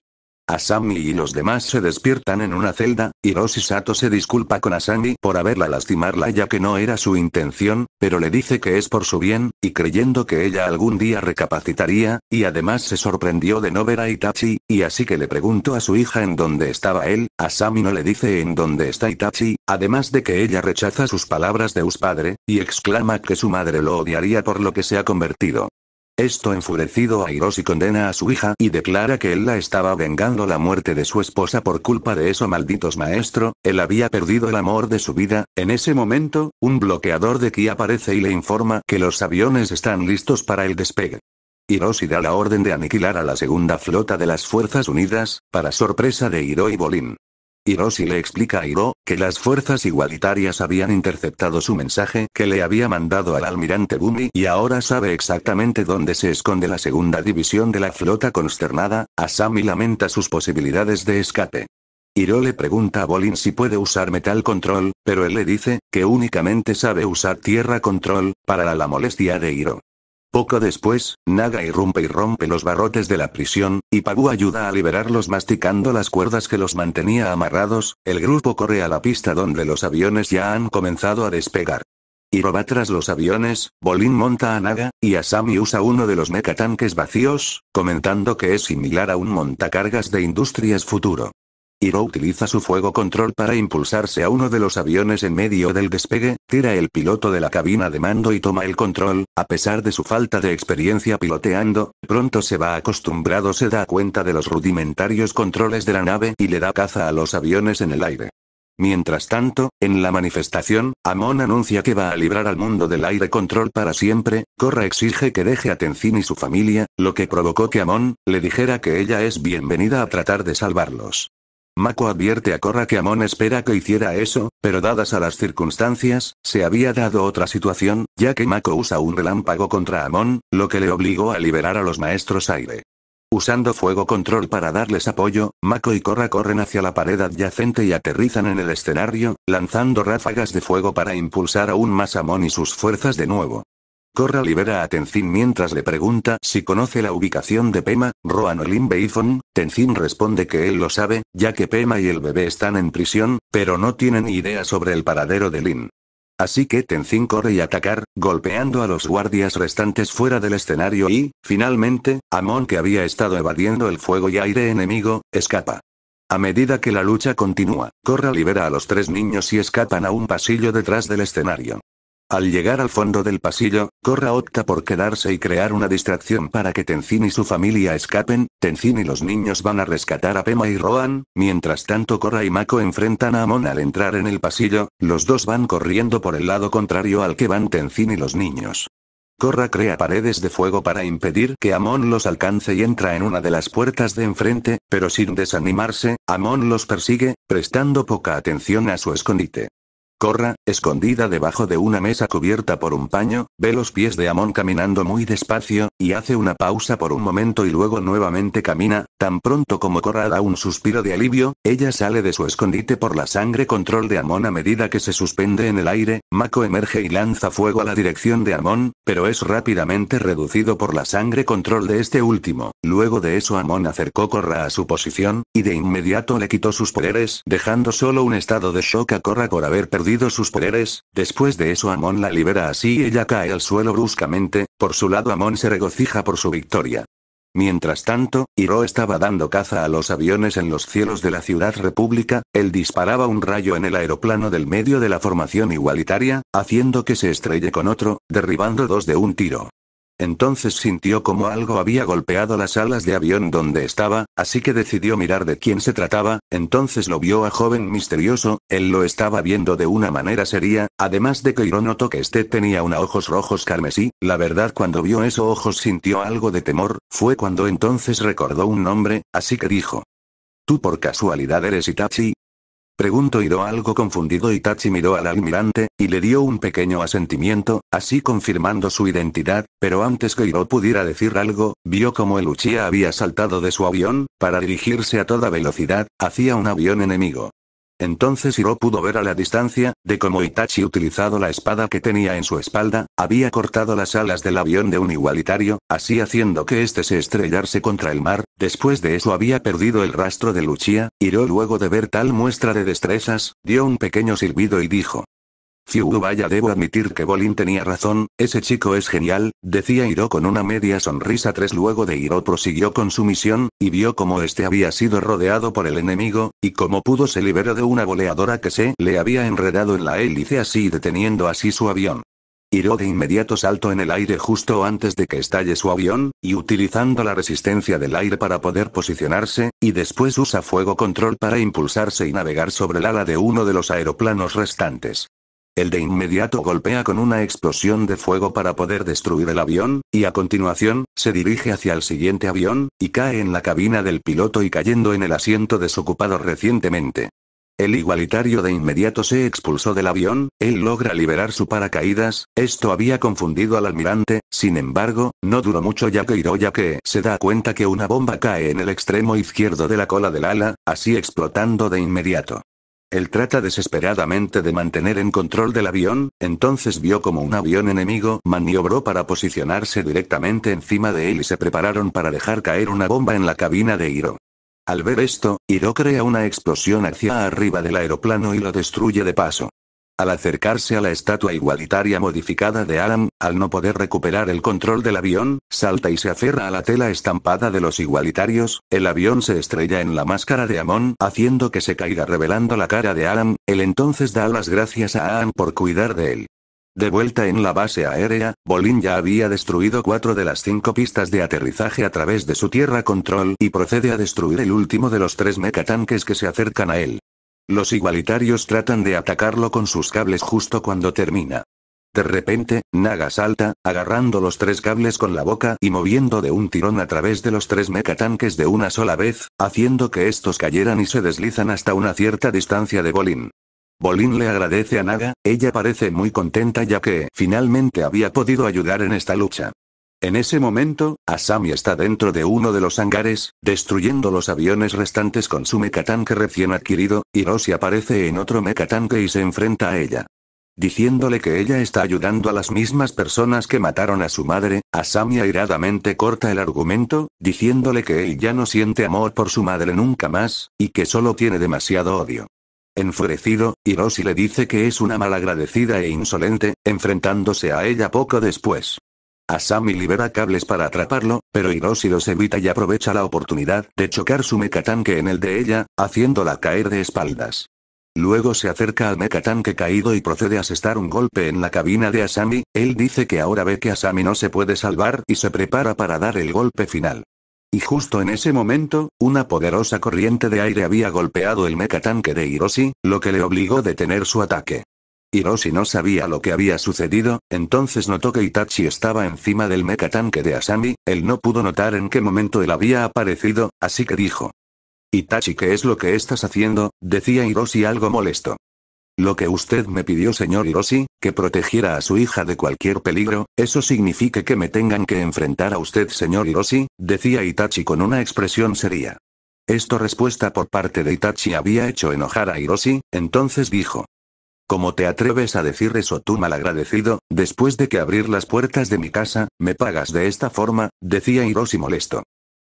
Asami y los demás se despiertan en una celda, y Sato se disculpa con Asami por haberla lastimarla ya que no era su intención, pero le dice que es por su bien, y creyendo que ella algún día recapacitaría, y además se sorprendió de no ver a Itachi, y así que le preguntó a su hija en dónde estaba él, Asami no le dice en dónde está Itachi, además de que ella rechaza sus palabras de us padre, y exclama que su madre lo odiaría por lo que se ha convertido. Esto enfurecido a Hiroshi condena a su hija y declara que él la estaba vengando la muerte de su esposa por culpa de eso malditos maestro, él había perdido el amor de su vida, en ese momento, un bloqueador de ki aparece y le informa que los aviones están listos para el despegue. Hiroshi da la orden de aniquilar a la segunda flota de las Fuerzas Unidas, para sorpresa de Hiro y Bolin. Hiroshi le explica a Hiro, que las fuerzas igualitarias habían interceptado su mensaje que le había mandado al almirante Bumi y ahora sabe exactamente dónde se esconde la segunda división de la flota consternada, Asami lamenta sus posibilidades de escape. Hiro le pregunta a Bolin si puede usar metal control, pero él le dice, que únicamente sabe usar tierra control, para la molestia de Hiro. Poco después, Naga irrumpe y rompe los barrotes de la prisión, y Pagu ayuda a liberarlos masticando las cuerdas que los mantenía amarrados, el grupo corre a la pista donde los aviones ya han comenzado a despegar. Iroba tras los aviones, Bolin monta a Naga, y Asami usa uno de los mecatanques vacíos, comentando que es similar a un montacargas de Industrias Futuro. Hiro utiliza su fuego control para impulsarse a uno de los aviones en medio del despegue, tira el piloto de la cabina de mando y toma el control, a pesar de su falta de experiencia piloteando, pronto se va acostumbrado se da cuenta de los rudimentarios controles de la nave y le da caza a los aviones en el aire. Mientras tanto, en la manifestación, Amon anuncia que va a librar al mundo del aire control para siempre, Korra exige que deje a Tenzin y su familia, lo que provocó que Amon, le dijera que ella es bienvenida a tratar de salvarlos. Mako advierte a Korra que Amon espera que hiciera eso, pero dadas a las circunstancias, se había dado otra situación, ya que Mako usa un relámpago contra Amon, lo que le obligó a liberar a los maestros aire. Usando fuego control para darles apoyo, Mako y Korra corren hacia la pared adyacente y aterrizan en el escenario, lanzando ráfagas de fuego para impulsar aún más Amon y sus fuerzas de nuevo. Corra libera a Tenzin mientras le pregunta si conoce la ubicación de Pema, Roan Lin Beifong, Tenzin responde que él lo sabe, ya que Pema y el bebé están en prisión, pero no tienen idea sobre el paradero de Lin. Así que Tenzin corre y atacar, golpeando a los guardias restantes fuera del escenario y, finalmente, Amon que había estado evadiendo el fuego y aire enemigo, escapa. A medida que la lucha continúa, Corra libera a los tres niños y escapan a un pasillo detrás del escenario. Al llegar al fondo del pasillo, Korra opta por quedarse y crear una distracción para que Tenzin y su familia escapen, Tenzin y los niños van a rescatar a Pema y Rohan, mientras tanto Korra y Mako enfrentan a Amon al entrar en el pasillo, los dos van corriendo por el lado contrario al que van Tenzin y los niños. Korra crea paredes de fuego para impedir que Amon los alcance y entra en una de las puertas de enfrente, pero sin desanimarse, Amon los persigue, prestando poca atención a su escondite. Corra, escondida debajo de una mesa cubierta por un paño, ve los pies de Amon caminando muy despacio, y hace una pausa por un momento y luego nuevamente camina, tan pronto como Corra da un suspiro de alivio, ella sale de su escondite por la sangre control de Amon a medida que se suspende en el aire, Mako emerge y lanza fuego a la dirección de Amon, pero es rápidamente reducido por la sangre control de este último, luego de eso Amon acercó Corra a su posición, y de inmediato le quitó sus poderes, dejando solo un estado de shock a Corra por haber perdido sus poderes, después de eso Amon la libera así y ella cae al suelo bruscamente, por su lado Amon se regocija por su victoria. Mientras tanto, Hiro estaba dando caza a los aviones en los cielos de la ciudad república, él disparaba un rayo en el aeroplano del medio de la formación igualitaria, haciendo que se estrelle con otro, derribando dos de un tiro. Entonces sintió como algo había golpeado las alas de avión donde estaba, así que decidió mirar de quién se trataba, entonces lo vio a joven misterioso, él lo estaba viendo de una manera seria, además de que Hiro notó que este tenía unos ojos rojos carmesí, la verdad cuando vio esos ojos sintió algo de temor, fue cuando entonces recordó un nombre, así que dijo. Tú por casualidad eres Itachi, Preguntó Hiro algo confundido y Tachi miró al almirante, y le dio un pequeño asentimiento, así confirmando su identidad, pero antes que Hiro pudiera decir algo, vio como el Uchiha había saltado de su avión, para dirigirse a toda velocidad, hacia un avión enemigo. Entonces Hiro pudo ver a la distancia, de cómo Itachi utilizado la espada que tenía en su espalda, había cortado las alas del avión de un igualitario, así haciendo que éste se estrellarse contra el mar, después de eso había perdido el rastro de Luchia, Hiro luego de ver tal muestra de destrezas, dio un pequeño silbido y dijo, Fiu vaya debo admitir que Bolin tenía razón, ese chico es genial, decía Hiro con una media sonrisa 3 luego de Hiro prosiguió con su misión, y vio cómo este había sido rodeado por el enemigo, y cómo pudo se liberó de una boleadora que se le había enredado en la hélice así deteniendo así su avión. Hiro de inmediato saltó en el aire justo antes de que estalle su avión, y utilizando la resistencia del aire para poder posicionarse, y después usa fuego control para impulsarse y navegar sobre el ala de uno de los aeroplanos restantes. El de inmediato golpea con una explosión de fuego para poder destruir el avión, y a continuación, se dirige hacia el siguiente avión, y cae en la cabina del piloto y cayendo en el asiento desocupado recientemente. El igualitario de inmediato se expulsó del avión, él logra liberar su paracaídas, esto había confundido al almirante, sin embargo, no duró mucho ya que ya que se da cuenta que una bomba cae en el extremo izquierdo de la cola del ala, así explotando de inmediato. Él trata desesperadamente de mantener en control del avión, entonces vio como un avión enemigo maniobró para posicionarse directamente encima de él y se prepararon para dejar caer una bomba en la cabina de Hiro. Al ver esto, Hiro crea una explosión hacia arriba del aeroplano y lo destruye de paso. Al acercarse a la estatua igualitaria modificada de Alan, al no poder recuperar el control del avión, salta y se aferra a la tela estampada de los igualitarios, el avión se estrella en la máscara de Amon, haciendo que se caiga revelando la cara de Alan, él entonces da las gracias a Alan por cuidar de él. De vuelta en la base aérea, Bolin ya había destruido cuatro de las cinco pistas de aterrizaje a través de su tierra control y procede a destruir el último de los tres mecatanques que se acercan a él. Los igualitarios tratan de atacarlo con sus cables justo cuando termina. De repente, Naga salta, agarrando los tres cables con la boca y moviendo de un tirón a través de los tres mecatanques de una sola vez, haciendo que estos cayeran y se deslizan hasta una cierta distancia de Bolín. Bolín le agradece a Naga, ella parece muy contenta ya que finalmente había podido ayudar en esta lucha. En ese momento, Asami está dentro de uno de los hangares, destruyendo los aviones restantes con su mecatanque recién adquirido, Hiroshi aparece en otro mecatanque y se enfrenta a ella. Diciéndole que ella está ayudando a las mismas personas que mataron a su madre, Asami airadamente corta el argumento, diciéndole que él ya no siente amor por su madre nunca más, y que solo tiene demasiado odio. Enfurecido, Hiroshi le dice que es una malagradecida e insolente, enfrentándose a ella poco después. Asami libera cables para atraparlo, pero Hiroshi los evita y aprovecha la oportunidad de chocar su mecatanque en el de ella, haciéndola caer de espaldas. Luego se acerca al mecatanque caído y procede a asestar un golpe en la cabina de Asami, él dice que ahora ve que Asami no se puede salvar y se prepara para dar el golpe final. Y justo en ese momento, una poderosa corriente de aire había golpeado el mecatanque de Hiroshi, lo que le obligó a detener su ataque. Hiroshi no sabía lo que había sucedido, entonces notó que Itachi estaba encima del tanque de Asami, él no pudo notar en qué momento él había aparecido, así que dijo. Itachi, ¿qué es lo que estás haciendo? decía Hiroshi algo molesto. Lo que usted me pidió, señor Hiroshi, que protegiera a su hija de cualquier peligro, eso significa que me tengan que enfrentar a usted, señor Hiroshi, decía Itachi con una expresión seria. Esto respuesta por parte de Itachi había hecho enojar a Hiroshi, entonces dijo, ¿Cómo te atreves a decir eso tú malagradecido, después de que abrir las puertas de mi casa, me pagas de esta forma? decía Hiroshi molesto.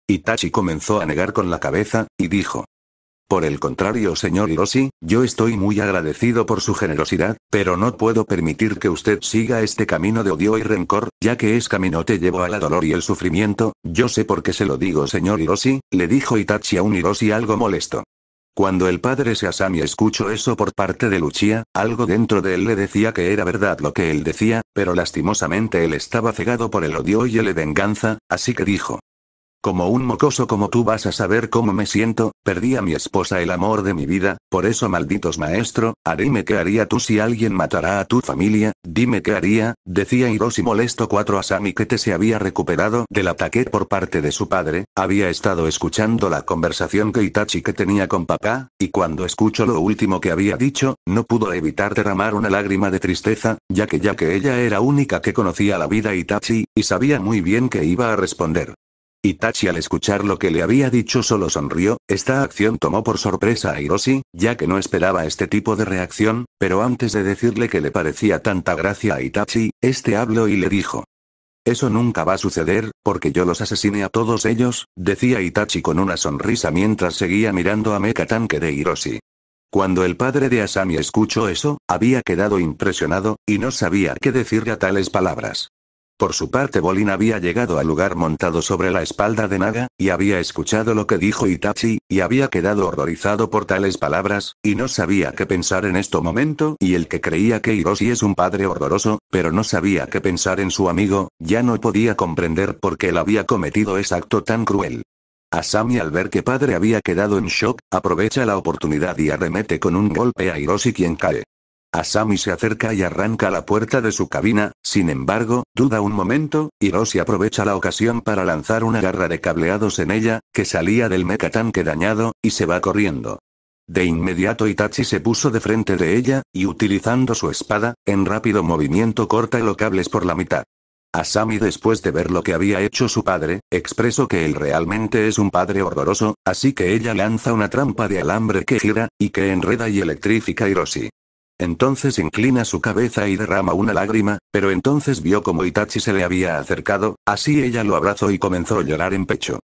Itachi comenzó a negar con la cabeza, y dijo. Por el contrario, señor Hiroshi, yo estoy muy agradecido por su generosidad, pero no puedo permitir que usted siga este camino de odio y rencor, ya que es camino te llevo a la dolor y el sufrimiento, yo sé por qué se lo digo señor Hiroshi, le dijo Itachi a un Hiroshi algo molesto. Cuando el padre Seasami escuchó eso por parte de Lucia, algo dentro de él le decía que era verdad lo que él decía, pero lastimosamente él estaba cegado por el odio y el venganza, así que dijo, como un mocoso como tú vas a saber cómo me siento, perdí a mi esposa el amor de mi vida, por eso malditos maestro, harime qué haría tú si alguien matará a tu familia, dime qué haría, decía Hiroshi molesto 4 a Sami que te se había recuperado del ataque por parte de su padre, había estado escuchando la conversación que Itachi que tenía con papá, y cuando escuchó lo último que había dicho, no pudo evitar derramar una lágrima de tristeza, ya que ya que ella era única que conocía la vida Itachi, y sabía muy bien que iba a responder. Itachi al escuchar lo que le había dicho solo sonrió, esta acción tomó por sorpresa a Hiroshi, ya que no esperaba este tipo de reacción, pero antes de decirle que le parecía tanta gracia a Itachi, este habló y le dijo. Eso nunca va a suceder, porque yo los asesiné a todos ellos, decía Itachi con una sonrisa mientras seguía mirando a Mecha Tanque de Hiroshi. Cuando el padre de Asami escuchó eso, había quedado impresionado, y no sabía qué decir a tales palabras. Por su parte Bolin había llegado al lugar montado sobre la espalda de Naga, y había escuchado lo que dijo Itachi, y había quedado horrorizado por tales palabras, y no sabía qué pensar en este momento, y el que creía que Hiroshi es un padre horroroso, pero no sabía qué pensar en su amigo, ya no podía comprender por qué él había cometido ese acto tan cruel. Asami al ver que padre había quedado en shock, aprovecha la oportunidad y arremete con un golpe a Hiroshi quien cae. Asami se acerca y arranca la puerta de su cabina, sin embargo, duda un momento, Hiroshi aprovecha la ocasión para lanzar una garra de cableados en ella, que salía del que dañado, y se va corriendo. De inmediato Itachi se puso de frente de ella, y utilizando su espada, en rápido movimiento corta los cables por la mitad. Asami después de ver lo que había hecho su padre, expresó que él realmente es un padre horroroso, así que ella lanza una trampa de alambre que gira, y que enreda y electrifica a Hiroshi. Entonces inclina su cabeza y derrama una lágrima, pero entonces vio como Itachi se le había acercado, así ella lo abrazó y comenzó a llorar en pecho.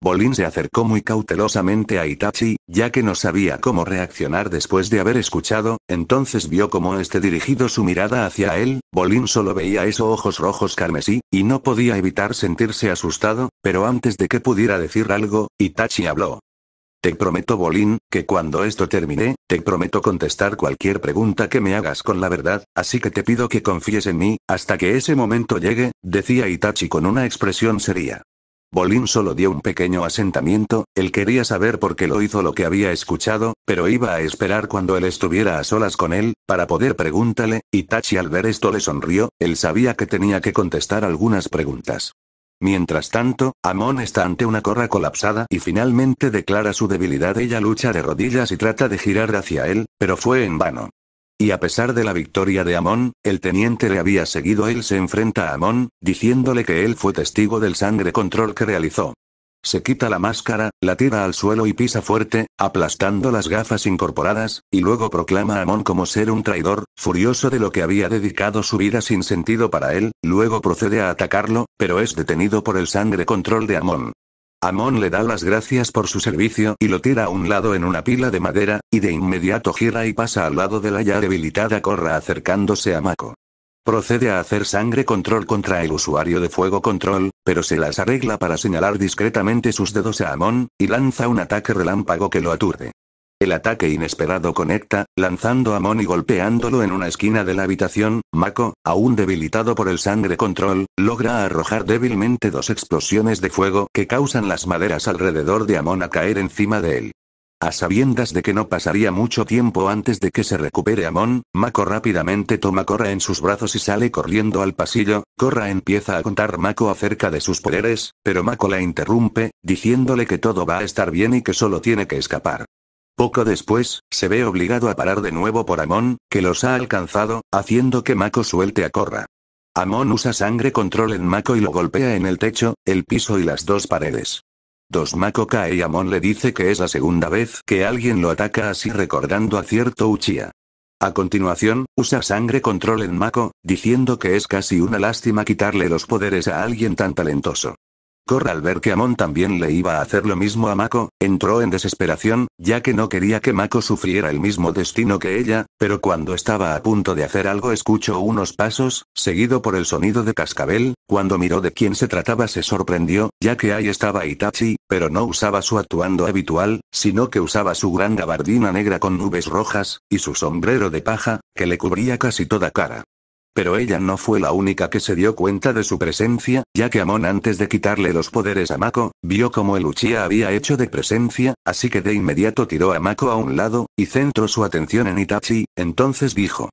Bolin se acercó muy cautelosamente a Itachi, ya que no sabía cómo reaccionar después de haber escuchado, entonces vio como este dirigido su mirada hacia él, Bolin solo veía esos ojos rojos carmesí, y no podía evitar sentirse asustado, pero antes de que pudiera decir algo, Itachi habló. Te prometo, Bolín, que cuando esto termine, te prometo contestar cualquier pregunta que me hagas con la verdad, así que te pido que confíes en mí, hasta que ese momento llegue, decía Itachi con una expresión seria. Bolín solo dio un pequeño asentamiento, él quería saber por qué lo hizo lo que había escuchado, pero iba a esperar cuando él estuviera a solas con él, para poder preguntarle, Itachi al ver esto le sonrió, él sabía que tenía que contestar algunas preguntas. Mientras tanto, Amon está ante una corra colapsada y finalmente declara su debilidad. Ella lucha de rodillas y trata de girar hacia él, pero fue en vano. Y a pesar de la victoria de Amon, el teniente le había seguido. Él se enfrenta a Amon, diciéndole que él fue testigo del sangre control que realizó. Se quita la máscara, la tira al suelo y pisa fuerte, aplastando las gafas incorporadas, y luego proclama a Amon como ser un traidor, furioso de lo que había dedicado su vida sin sentido para él, luego procede a atacarlo, pero es detenido por el sangre control de Amon. Amon le da las gracias por su servicio y lo tira a un lado en una pila de madera, y de inmediato gira y pasa al lado de la ya debilitada Corra acercándose a Mako. Procede a hacer sangre control contra el usuario de fuego control, pero se las arregla para señalar discretamente sus dedos a Amon, y lanza un ataque relámpago que lo aturde. El ataque inesperado conecta, lanzando a Amon y golpeándolo en una esquina de la habitación, Mako, aún debilitado por el sangre control, logra arrojar débilmente dos explosiones de fuego que causan las maderas alrededor de Amon a caer encima de él. A sabiendas de que no pasaría mucho tiempo antes de que se recupere Amon, Mako rápidamente toma Korra en sus brazos y sale corriendo al pasillo. Korra empieza a contar Mako acerca de sus poderes, pero Mako la interrumpe, diciéndole que todo va a estar bien y que solo tiene que escapar. Poco después, se ve obligado a parar de nuevo por Amon, que los ha alcanzado, haciendo que Mako suelte a Korra. Amon usa sangre control en Mako y lo golpea en el techo, el piso y las dos paredes y Kaeyamon le dice que es la segunda vez que alguien lo ataca así recordando a cierto Uchiha. A continuación, usa sangre control en Mako, diciendo que es casi una lástima quitarle los poderes a alguien tan talentoso. Cor al ver que Amon también le iba a hacer lo mismo a Mako, entró en desesperación, ya que no quería que Mako sufriera el mismo destino que ella, pero cuando estaba a punto de hacer algo escuchó unos pasos, seguido por el sonido de cascabel, cuando miró de quién se trataba se sorprendió, ya que ahí estaba Itachi, pero no usaba su actuando habitual, sino que usaba su gran gabardina negra con nubes rojas, y su sombrero de paja, que le cubría casi toda cara. Pero ella no fue la única que se dio cuenta de su presencia, ya que Amon antes de quitarle los poderes a Mako, vio como el Uchiha había hecho de presencia, así que de inmediato tiró a Mako a un lado, y centró su atención en Itachi, entonces dijo.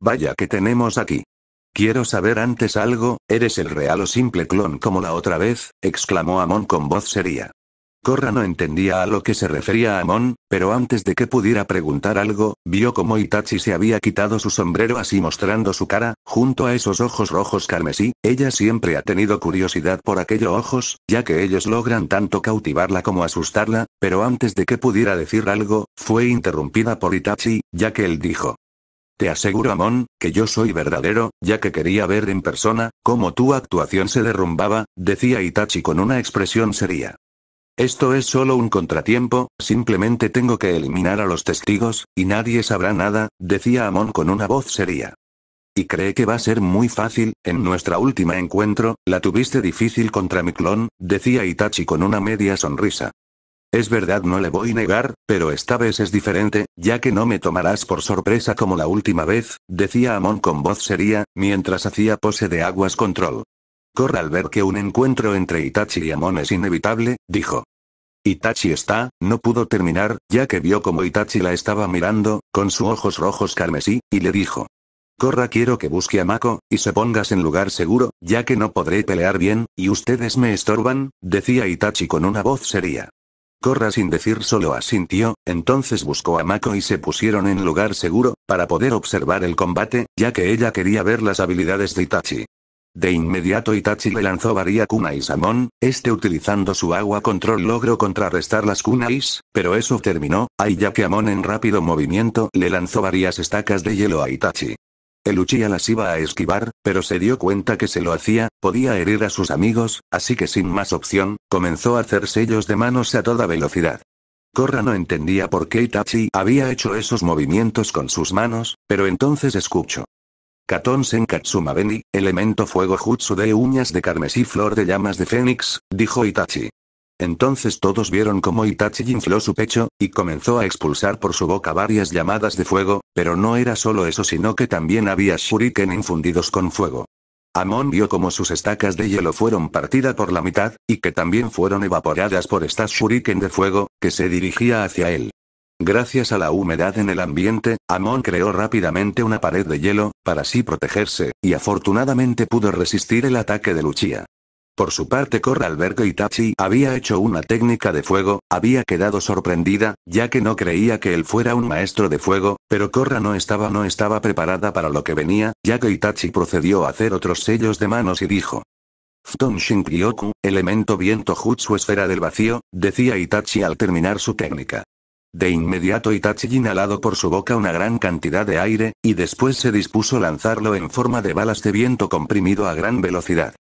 Vaya que tenemos aquí. Quiero saber antes algo, ¿eres el real o simple clon como la otra vez? exclamó Amon con voz seria. Corra no entendía a lo que se refería Amon, pero antes de que pudiera preguntar algo, vio cómo Itachi se había quitado su sombrero así mostrando su cara, junto a esos ojos rojos carmesí, ella siempre ha tenido curiosidad por aquellos ojos, ya que ellos logran tanto cautivarla como asustarla, pero antes de que pudiera decir algo, fue interrumpida por Itachi, ya que él dijo. Te aseguro, Amon, que yo soy verdadero, ya que quería ver en persona, cómo tu actuación se derrumbaba, decía Itachi con una expresión seria. Esto es solo un contratiempo, simplemente tengo que eliminar a los testigos, y nadie sabrá nada, decía Amon con una voz seria. Y cree que va a ser muy fácil, en nuestra última encuentro, la tuviste difícil contra mi clon, decía Itachi con una media sonrisa. Es verdad no le voy a negar, pero esta vez es diferente, ya que no me tomarás por sorpresa como la última vez, decía Amon con voz seria, mientras hacía pose de aguas control. Corra al ver que un encuentro entre Itachi y Amon es inevitable, dijo. Itachi está, no pudo terminar, ya que vio como Itachi la estaba mirando, con sus ojos rojos carmesí, y le dijo. Corra quiero que busque a Mako, y se pongas en lugar seguro, ya que no podré pelear bien, y ustedes me estorban, decía Itachi con una voz seria. Corra sin decir solo asintió, entonces buscó a Mako y se pusieron en lugar seguro, para poder observar el combate, ya que ella quería ver las habilidades de Itachi. De inmediato Itachi le lanzó varía kunais a Mon, este utilizando su agua control logró contrarrestar las kunais, pero eso terminó, ahí ya que Amon en rápido movimiento le lanzó varias estacas de hielo a Itachi. El Uchiha las iba a esquivar, pero se dio cuenta que se lo hacía, podía herir a sus amigos, así que sin más opción, comenzó a hacer sellos de manos a toda velocidad. Korra no entendía por qué Itachi había hecho esos movimientos con sus manos, pero entonces escuchó. Sen Katsuma Beni, elemento fuego jutsu de uñas de carmesí flor de llamas de fénix, dijo Itachi. Entonces todos vieron cómo Itachi infló su pecho, y comenzó a expulsar por su boca varias llamadas de fuego, pero no era solo eso sino que también había shuriken infundidos con fuego. Amon vio cómo sus estacas de hielo fueron partidas por la mitad, y que también fueron evaporadas por estas shuriken de fuego, que se dirigía hacia él. Gracias a la humedad en el ambiente, Amon creó rápidamente una pared de hielo, para así protegerse, y afortunadamente pudo resistir el ataque de Luchia. Por su parte al ver que Itachi había hecho una técnica de fuego, había quedado sorprendida, ya que no creía que él fuera un maestro de fuego, pero Korra no estaba no estaba preparada para lo que venía, ya que Itachi procedió a hacer otros sellos de manos y dijo. Fton Kyoku, elemento viento jutsu esfera del vacío, decía Itachi al terminar su técnica. De inmediato Itachi inhalado por su boca una gran cantidad de aire, y después se dispuso lanzarlo en forma de balas de viento comprimido a gran velocidad.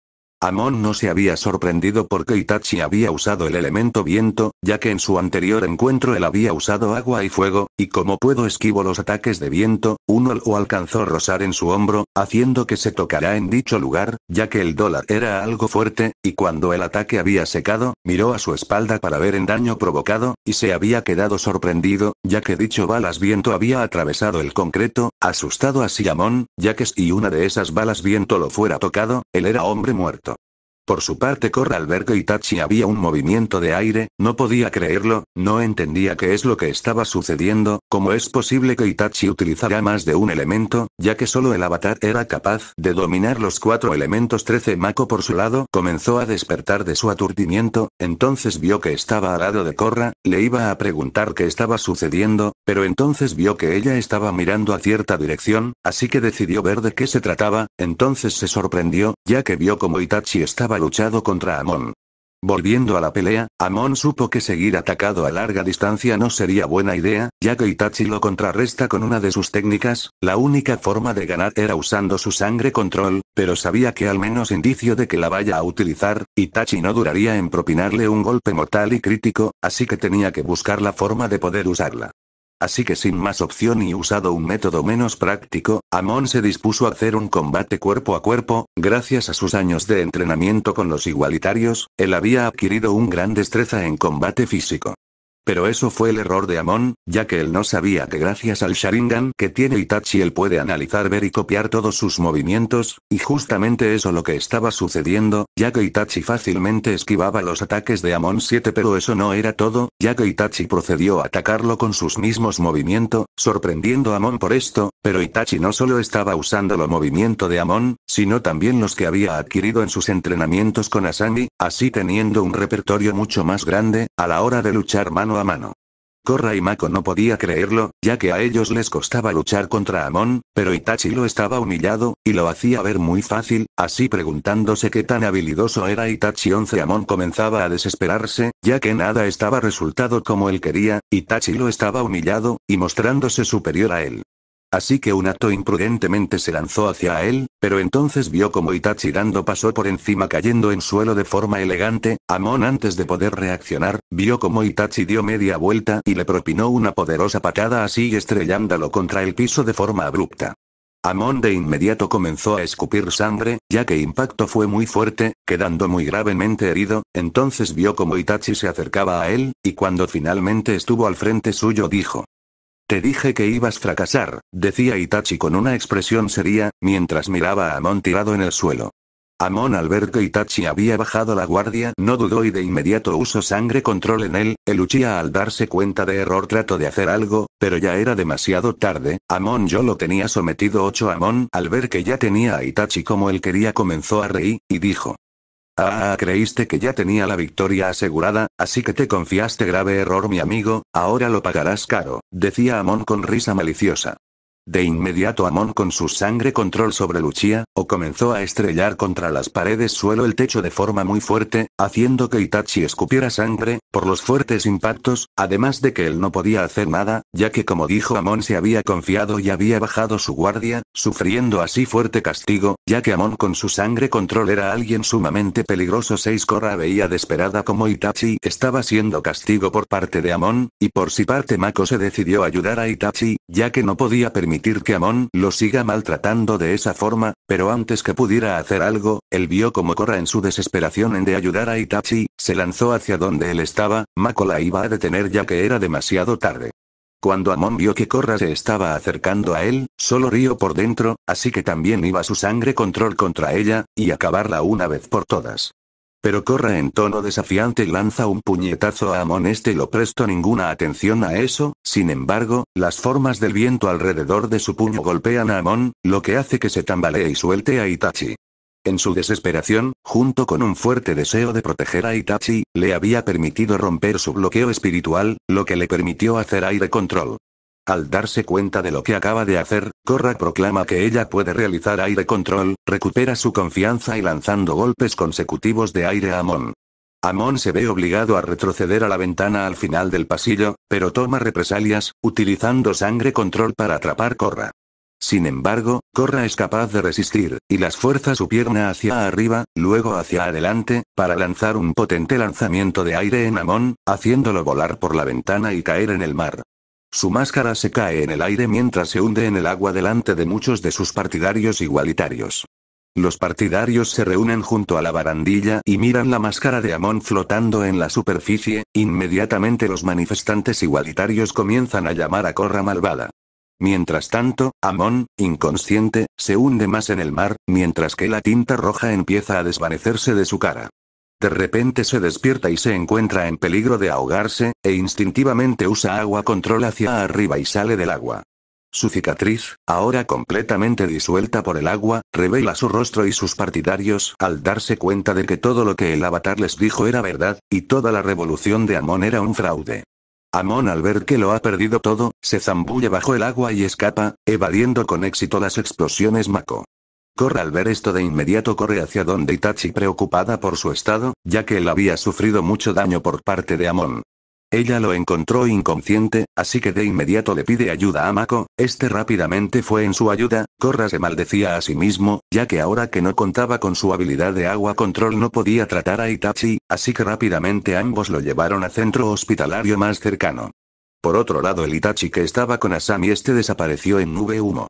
Amon no se había sorprendido porque Itachi había usado el elemento viento, ya que en su anterior encuentro él había usado agua y fuego, y como puedo esquivo los ataques de viento, uno lo alcanzó rosar en su hombro, haciendo que se tocará en dicho lugar, ya que el dólar era algo fuerte, y cuando el ataque había secado, miró a su espalda para ver el daño provocado, y se había quedado sorprendido, ya que dicho balas viento había atravesado el concreto, asustado a Amon, ya que si una de esas balas viento lo fuera tocado, él era hombre muerto. Por su parte al ver que Itachi había un movimiento de aire, no podía creerlo, no entendía qué es lo que estaba sucediendo, cómo es posible que Itachi utilizara más de un elemento, ya que solo el avatar era capaz de dominar los cuatro elementos 13 Mako por su lado comenzó a despertar de su aturdimiento, entonces vio que estaba al lado de Corra, le iba a preguntar qué estaba sucediendo, pero entonces vio que ella estaba mirando a cierta dirección, así que decidió ver de qué se trataba, entonces se sorprendió, ya que vio como Itachi estaba luchado contra Amon. Volviendo a la pelea, Amon supo que seguir atacado a larga distancia no sería buena idea, ya que Itachi lo contrarresta con una de sus técnicas, la única forma de ganar era usando su sangre control, pero sabía que al menos indicio de que la vaya a utilizar, Itachi no duraría en propinarle un golpe mortal y crítico, así que tenía que buscar la forma de poder usarla. Así que sin más opción y usado un método menos práctico, Amon se dispuso a hacer un combate cuerpo a cuerpo, gracias a sus años de entrenamiento con los igualitarios, él había adquirido un gran destreza en combate físico. Pero eso fue el error de Amon, ya que él no sabía que gracias al Sharingan que tiene Itachi él puede analizar, ver y copiar todos sus movimientos, y justamente eso lo que estaba sucediendo, ya que Itachi fácilmente esquivaba los ataques de Amon 7 pero eso no era todo, ya que Itachi procedió a atacarlo con sus mismos movimientos, sorprendiendo a Amon por esto, pero Itachi no solo estaba usando los movimientos de Amon, sino también los que había adquirido en sus entrenamientos con Asami, así teniendo un repertorio mucho más grande, a la hora de luchar mano a mano. Korra y Mako no podía creerlo, ya que a ellos les costaba luchar contra Amon, pero Itachi lo estaba humillado, y lo hacía ver muy fácil, así preguntándose qué tan habilidoso era Itachi 11 Amon comenzaba a desesperarse, ya que nada estaba resultado como él quería, Itachi lo estaba humillado, y mostrándose superior a él. Así que un ato imprudentemente se lanzó hacia él, pero entonces vio como Itachi dando pasó por encima cayendo en suelo de forma elegante, Amon antes de poder reaccionar, vio como Itachi dio media vuelta y le propinó una poderosa patada así estrellándolo contra el piso de forma abrupta. Amon de inmediato comenzó a escupir sangre, ya que impacto fue muy fuerte, quedando muy gravemente herido, entonces vio como Itachi se acercaba a él, y cuando finalmente estuvo al frente suyo dijo, te dije que ibas a fracasar, decía Itachi con una expresión seria, mientras miraba a Amon tirado en el suelo. Amon al ver que Itachi había bajado la guardia no dudó y de inmediato usó sangre control en él, el Uchiha al darse cuenta de error trató de hacer algo, pero ya era demasiado tarde, Amon yo lo tenía sometido 8 Amon al ver que ya tenía a Itachi como él quería comenzó a reír, y dijo. Ah, creíste que ya tenía la victoria asegurada, así que te confiaste grave error mi amigo, ahora lo pagarás caro, decía Amon con risa maliciosa. De inmediato Amon con su sangre control sobre Lucia, o comenzó a estrellar contra las paredes suelo el techo de forma muy fuerte, haciendo que Itachi escupiera sangre, por los fuertes impactos, además de que él no podía hacer nada, ya que como dijo Amon se había confiado y había bajado su guardia, sufriendo así fuerte castigo, ya que Amon con su sangre control era alguien sumamente peligroso. 6 Corra veía desesperada como Itachi estaba siendo castigo por parte de Amon, y por si parte Mako se decidió ayudar a Itachi, ya que no podía permitir que Amon lo siga maltratando de esa forma, pero antes que pudiera hacer algo, él vio como Corra en su desesperación en de ayudar a Itachi, se lanzó hacia donde él estaba, Mako la iba a detener ya que era demasiado tarde. Cuando Amon vio que Korra se estaba acercando a él, solo río por dentro, así que también iba su sangre control contra ella, y acabarla una vez por todas. Pero Corra en tono desafiante y lanza un puñetazo a Amon. Este lo presta ninguna atención a eso, sin embargo, las formas del viento alrededor de su puño golpean a Amon, lo que hace que se tambalee y suelte a Itachi. En su desesperación, junto con un fuerte deseo de proteger a Itachi, le había permitido romper su bloqueo espiritual, lo que le permitió hacer aire control. Al darse cuenta de lo que acaba de hacer, Korra proclama que ella puede realizar aire control, recupera su confianza y lanzando golpes consecutivos de aire a Amon. Amon se ve obligado a retroceder a la ventana al final del pasillo, pero toma represalias, utilizando sangre control para atrapar Korra. Sin embargo, Korra es capaz de resistir, y las fuerza su pierna hacia arriba, luego hacia adelante, para lanzar un potente lanzamiento de aire en Amon, haciéndolo volar por la ventana y caer en el mar. Su máscara se cae en el aire mientras se hunde en el agua delante de muchos de sus partidarios igualitarios. Los partidarios se reúnen junto a la barandilla y miran la máscara de Amón flotando en la superficie, inmediatamente los manifestantes igualitarios comienzan a llamar a Corra malvada. Mientras tanto, Amón, inconsciente, se hunde más en el mar, mientras que la tinta roja empieza a desvanecerse de su cara. De repente se despierta y se encuentra en peligro de ahogarse, e instintivamente usa agua control hacia arriba y sale del agua. Su cicatriz, ahora completamente disuelta por el agua, revela su rostro y sus partidarios al darse cuenta de que todo lo que el avatar les dijo era verdad, y toda la revolución de Amon era un fraude. Amon al ver que lo ha perdido todo, se zambulle bajo el agua y escapa, evadiendo con éxito las explosiones Mako. Korra al ver esto de inmediato corre hacia donde Itachi preocupada por su estado, ya que él había sufrido mucho daño por parte de Amon. Ella lo encontró inconsciente, así que de inmediato le pide ayuda a Mako, este rápidamente fue en su ayuda, Korra se maldecía a sí mismo, ya que ahora que no contaba con su habilidad de agua control no podía tratar a Itachi, así que rápidamente ambos lo llevaron a centro hospitalario más cercano. Por otro lado el Itachi que estaba con Asami este desapareció en nube humo.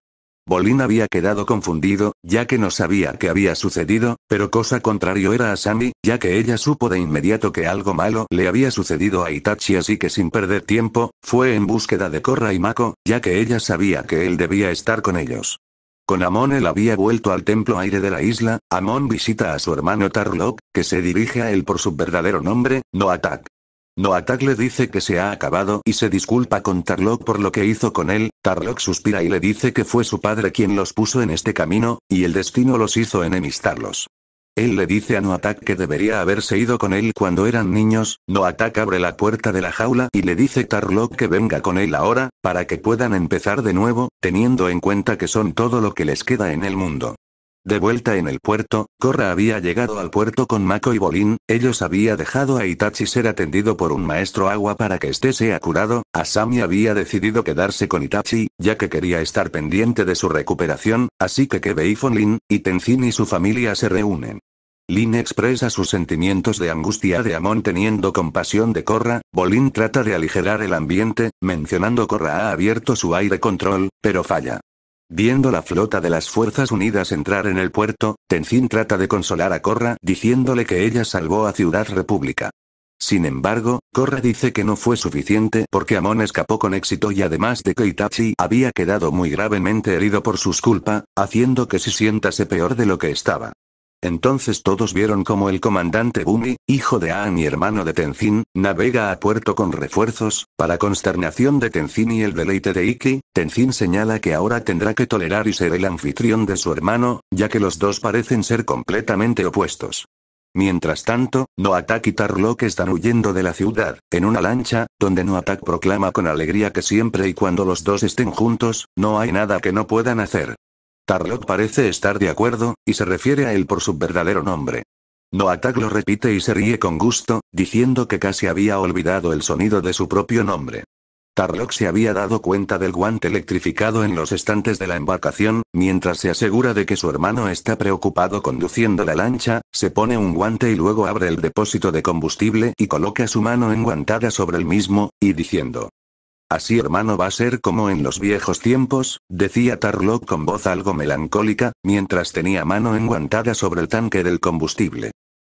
Bolin había quedado confundido, ya que no sabía qué había sucedido, pero cosa contrario era a Sami, ya que ella supo de inmediato que algo malo le había sucedido a Itachi así que sin perder tiempo, fue en búsqueda de Korra y Mako, ya que ella sabía que él debía estar con ellos. Con Amon él había vuelto al templo aire de la isla, Amon visita a su hermano Tarlok, que se dirige a él por su verdadero nombre, Noatak. Noatak le dice que se ha acabado y se disculpa con Tarlok por lo que hizo con él, Tarlok suspira y le dice que fue su padre quien los puso en este camino, y el destino los hizo enemistarlos. Él le dice a Noatak que debería haberse ido con él cuando eran niños, Noatak abre la puerta de la jaula y le dice Tarlok que venga con él ahora, para que puedan empezar de nuevo, teniendo en cuenta que son todo lo que les queda en el mundo. De vuelta en el puerto, Korra había llegado al puerto con Mako y Bolin, ellos había dejado a Itachi ser atendido por un maestro agua para que este sea curado, Asami había decidido quedarse con Itachi, ya que quería estar pendiente de su recuperación, así que Kebei Fonlin, y Tenzin y su familia se reúnen. Lin expresa sus sentimientos de angustia de Amon teniendo compasión de Korra, Bolin trata de aligerar el ambiente, mencionando Korra ha abierto su aire control, pero falla. Viendo la flota de las Fuerzas Unidas entrar en el puerto, Tenzin trata de consolar a Corra diciéndole que ella salvó a Ciudad República. Sin embargo, Corra dice que no fue suficiente porque Amon escapó con éxito y además de que Itachi había quedado muy gravemente herido por sus culpa, haciendo que se sientase peor de lo que estaba. Entonces todos vieron cómo el comandante Bumi, hijo de Aan y hermano de Tenzin, navega a puerto con refuerzos, para consternación de Tenzin y el deleite de Iki, Tenzin señala que ahora tendrá que tolerar y ser el anfitrión de su hermano, ya que los dos parecen ser completamente opuestos. Mientras tanto, Noatak y Tarlok están huyendo de la ciudad, en una lancha, donde Noatak proclama con alegría que siempre y cuando los dos estén juntos, no hay nada que no puedan hacer. Tarlock parece estar de acuerdo, y se refiere a él por su verdadero nombre. Noatak lo repite y se ríe con gusto, diciendo que casi había olvidado el sonido de su propio nombre. Tarlock se había dado cuenta del guante electrificado en los estantes de la embarcación, mientras se asegura de que su hermano está preocupado conduciendo la lancha, se pone un guante y luego abre el depósito de combustible y coloca su mano enguantada sobre el mismo, y diciendo, Así hermano va a ser como en los viejos tiempos, decía Tarlock con voz algo melancólica, mientras tenía mano enguantada sobre el tanque del combustible.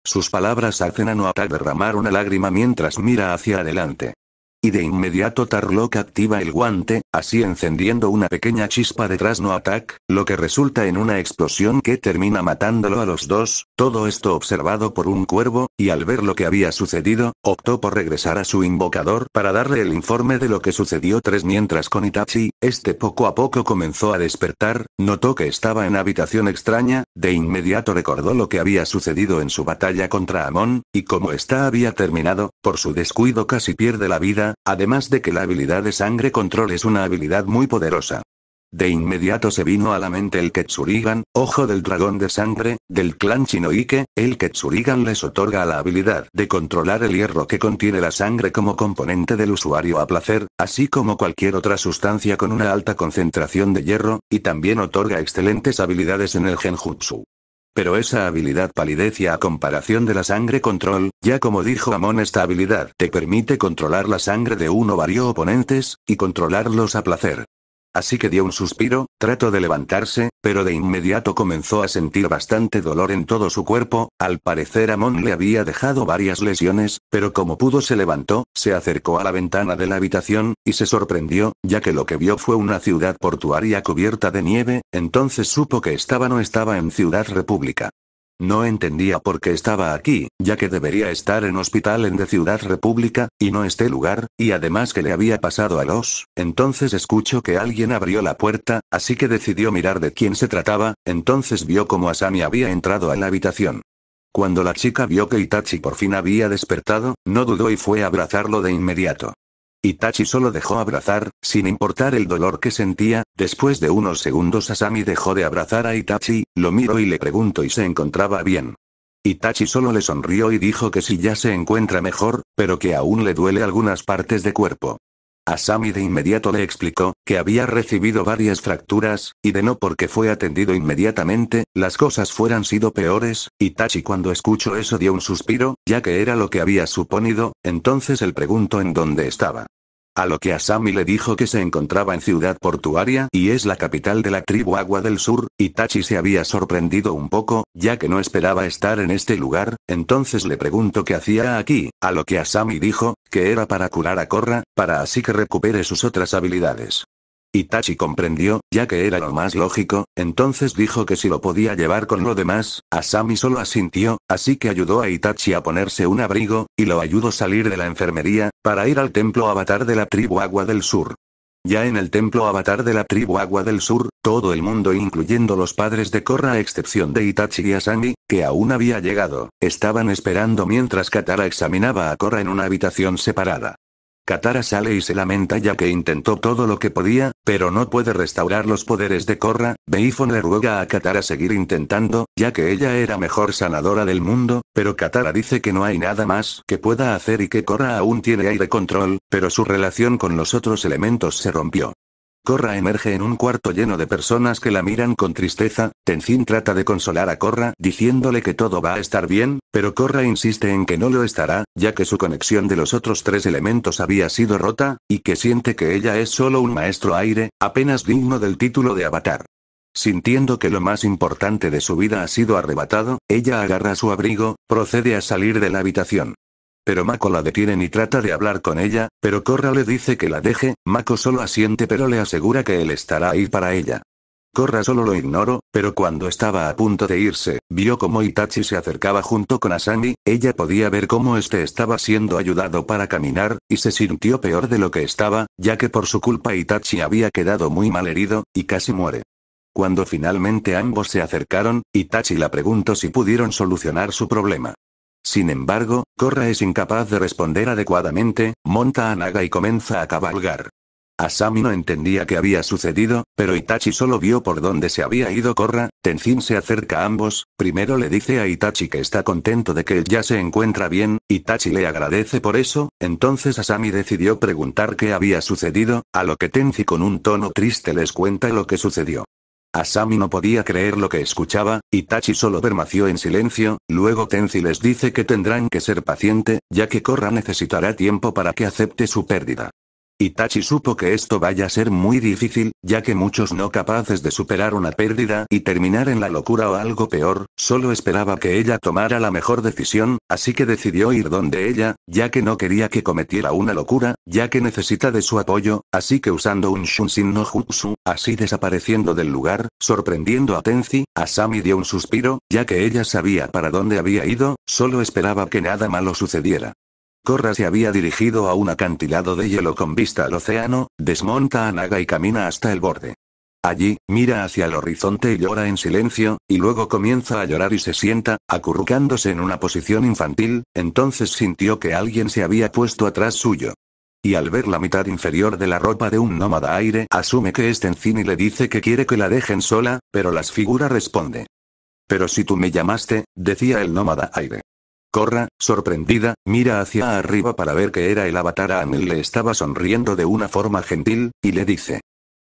Sus palabras hacen a Noatak derramar una lágrima mientras mira hacia adelante. Y de inmediato Tarloc activa el guante, así encendiendo una pequeña chispa detrás no atac lo que resulta en una explosión que termina matándolo a los dos, todo esto observado por un cuervo, y al ver lo que había sucedido, optó por regresar a su invocador para darle el informe de lo que sucedió tres mientras con Itachi, este poco a poco comenzó a despertar, notó que estaba en habitación extraña, de inmediato recordó lo que había sucedido en su batalla contra Amon, y como esta había terminado, por su descuido casi pierde la vida, además de que la habilidad de sangre control es una habilidad muy poderosa. De inmediato se vino a la mente el Ketsurigan, ojo del dragón de sangre, del clan Shinoike, el Ketsurigan les otorga la habilidad de controlar el hierro que contiene la sangre como componente del usuario a placer, así como cualquier otra sustancia con una alta concentración de hierro, y también otorga excelentes habilidades en el genjutsu. Pero esa habilidad palidecia a comparación de la sangre control, ya como dijo Amon esta habilidad te permite controlar la sangre de un varios oponentes, y controlarlos a placer. Así que dio un suspiro, trató de levantarse, pero de inmediato comenzó a sentir bastante dolor en todo su cuerpo, al parecer Amon le había dejado varias lesiones, pero como pudo se levantó, se acercó a la ventana de la habitación, y se sorprendió, ya que lo que vio fue una ciudad portuaria cubierta de nieve, entonces supo que estaba no estaba en Ciudad República. No entendía por qué estaba aquí, ya que debería estar en hospital en de Ciudad República, y no este lugar, y además que le había pasado a los, entonces escuchó que alguien abrió la puerta, así que decidió mirar de quién se trataba, entonces vio como Asami había entrado a la habitación. Cuando la chica vio que Itachi por fin había despertado, no dudó y fue a abrazarlo de inmediato. Itachi solo dejó abrazar, sin importar el dolor que sentía, después de unos segundos Asami dejó de abrazar a Itachi, lo miró y le preguntó y se encontraba bien. Itachi solo le sonrió y dijo que si ya se encuentra mejor, pero que aún le duele algunas partes de cuerpo. Asami de inmediato le explicó, que había recibido varias fracturas, y de no porque fue atendido inmediatamente, las cosas fueran sido peores, y Tachi cuando escuchó eso dio un suspiro, ya que era lo que había suponido, entonces él preguntó en dónde estaba. A lo que Asami le dijo que se encontraba en ciudad portuaria y es la capital de la tribu Agua del Sur, Itachi se había sorprendido un poco, ya que no esperaba estar en este lugar, entonces le preguntó qué hacía aquí, a lo que Asami dijo, que era para curar a Korra, para así que recupere sus otras habilidades. Itachi comprendió, ya que era lo más lógico, entonces dijo que si lo podía llevar con lo demás, Asami solo asintió, así que ayudó a Itachi a ponerse un abrigo, y lo ayudó a salir de la enfermería, para ir al templo avatar de la tribu Agua del Sur. Ya en el templo avatar de la tribu Agua del Sur, todo el mundo incluyendo los padres de Korra a excepción de Itachi y Asami, que aún había llegado, estaban esperando mientras Katara examinaba a Korra en una habitación separada. Katara sale y se lamenta ya que intentó todo lo que podía, pero no puede restaurar los poderes de Korra, Beifon le ruega a Katara seguir intentando, ya que ella era mejor sanadora del mundo, pero Katara dice que no hay nada más que pueda hacer y que Korra aún tiene aire control, pero su relación con los otros elementos se rompió. Corra emerge en un cuarto lleno de personas que la miran con tristeza, Tenzin trata de consolar a Corra diciéndole que todo va a estar bien, pero Corra insiste en que no lo estará, ya que su conexión de los otros tres elementos había sido rota, y que siente que ella es solo un maestro aire, apenas digno del título de avatar. Sintiendo que lo más importante de su vida ha sido arrebatado, ella agarra su abrigo, procede a salir de la habitación. Pero Mako la detienen y trata de hablar con ella, pero Corra le dice que la deje, Mako solo asiente pero le asegura que él estará ahí para ella. Corra solo lo ignoró, pero cuando estaba a punto de irse, vio cómo Itachi se acercaba junto con Asami, ella podía ver cómo este estaba siendo ayudado para caminar, y se sintió peor de lo que estaba, ya que por su culpa Itachi había quedado muy mal herido, y casi muere. Cuando finalmente ambos se acercaron, Itachi la preguntó si pudieron solucionar su problema. Sin embargo, Korra es incapaz de responder adecuadamente, monta a Naga y comienza a cabalgar. Asami no entendía qué había sucedido, pero Itachi solo vio por dónde se había ido Korra, Tenzin se acerca a ambos, primero le dice a Itachi que está contento de que ya se encuentra bien, Itachi le agradece por eso, entonces Asami decidió preguntar qué había sucedido, a lo que Tenzi con un tono triste les cuenta lo que sucedió. Asami no podía creer lo que escuchaba, y Tachi solo permaneció en silencio, luego Tenzi les dice que tendrán que ser paciente, ya que Korra necesitará tiempo para que acepte su pérdida. Itachi supo que esto vaya a ser muy difícil, ya que muchos no capaces de superar una pérdida y terminar en la locura o algo peor, solo esperaba que ella tomara la mejor decisión, así que decidió ir donde ella, ya que no quería que cometiera una locura, ya que necesita de su apoyo, así que usando un Shunshin no Jutsu, así desapareciendo del lugar, sorprendiendo a Tenzi, Asami dio un suspiro, ya que ella sabía para dónde había ido, solo esperaba que nada malo sucediera. Corra se había dirigido a un acantilado de hielo con vista al océano, desmonta a Naga y camina hasta el borde. Allí, mira hacia el horizonte y llora en silencio, y luego comienza a llorar y se sienta, acurrucándose en una posición infantil, entonces sintió que alguien se había puesto atrás suyo. Y al ver la mitad inferior de la ropa de un nómada aire, asume que es Tenzin y le dice que quiere que la dejen sola, pero las figuras responde. Pero si tú me llamaste, decía el nómada aire. Corra, sorprendida, mira hacia arriba para ver que era el avatar a y le estaba sonriendo de una forma gentil, y le dice.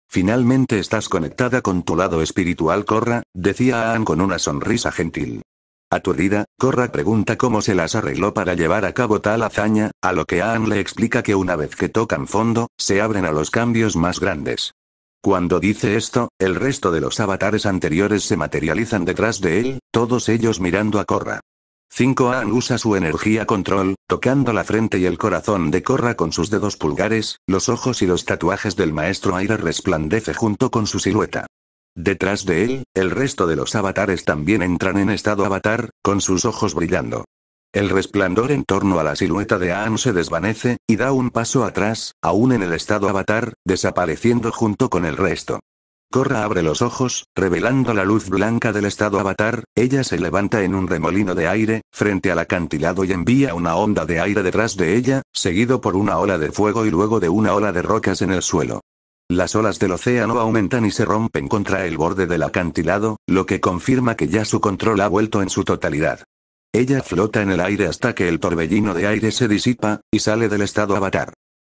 Finalmente estás conectada con tu lado espiritual Corra, decía Aan con una sonrisa gentil. Aturdida, Corra pregunta cómo se las arregló para llevar a cabo tal hazaña, a lo que Aan le explica que una vez que tocan fondo, se abren a los cambios más grandes. Cuando dice esto, el resto de los avatares anteriores se materializan detrás de él, todos ellos mirando a Corra. 5. An usa su energía control, tocando la frente y el corazón de Korra con sus dedos pulgares, los ojos y los tatuajes del maestro Aira resplandece junto con su silueta. Detrás de él, el resto de los avatares también entran en estado avatar, con sus ojos brillando. El resplandor en torno a la silueta de An se desvanece, y da un paso atrás, aún en el estado avatar, desapareciendo junto con el resto. Corra abre los ojos, revelando la luz blanca del estado avatar, ella se levanta en un remolino de aire, frente al acantilado y envía una onda de aire detrás de ella, seguido por una ola de fuego y luego de una ola de rocas en el suelo. Las olas del océano aumentan y se rompen contra el borde del acantilado, lo que confirma que ya su control ha vuelto en su totalidad. Ella flota en el aire hasta que el torbellino de aire se disipa, y sale del estado avatar.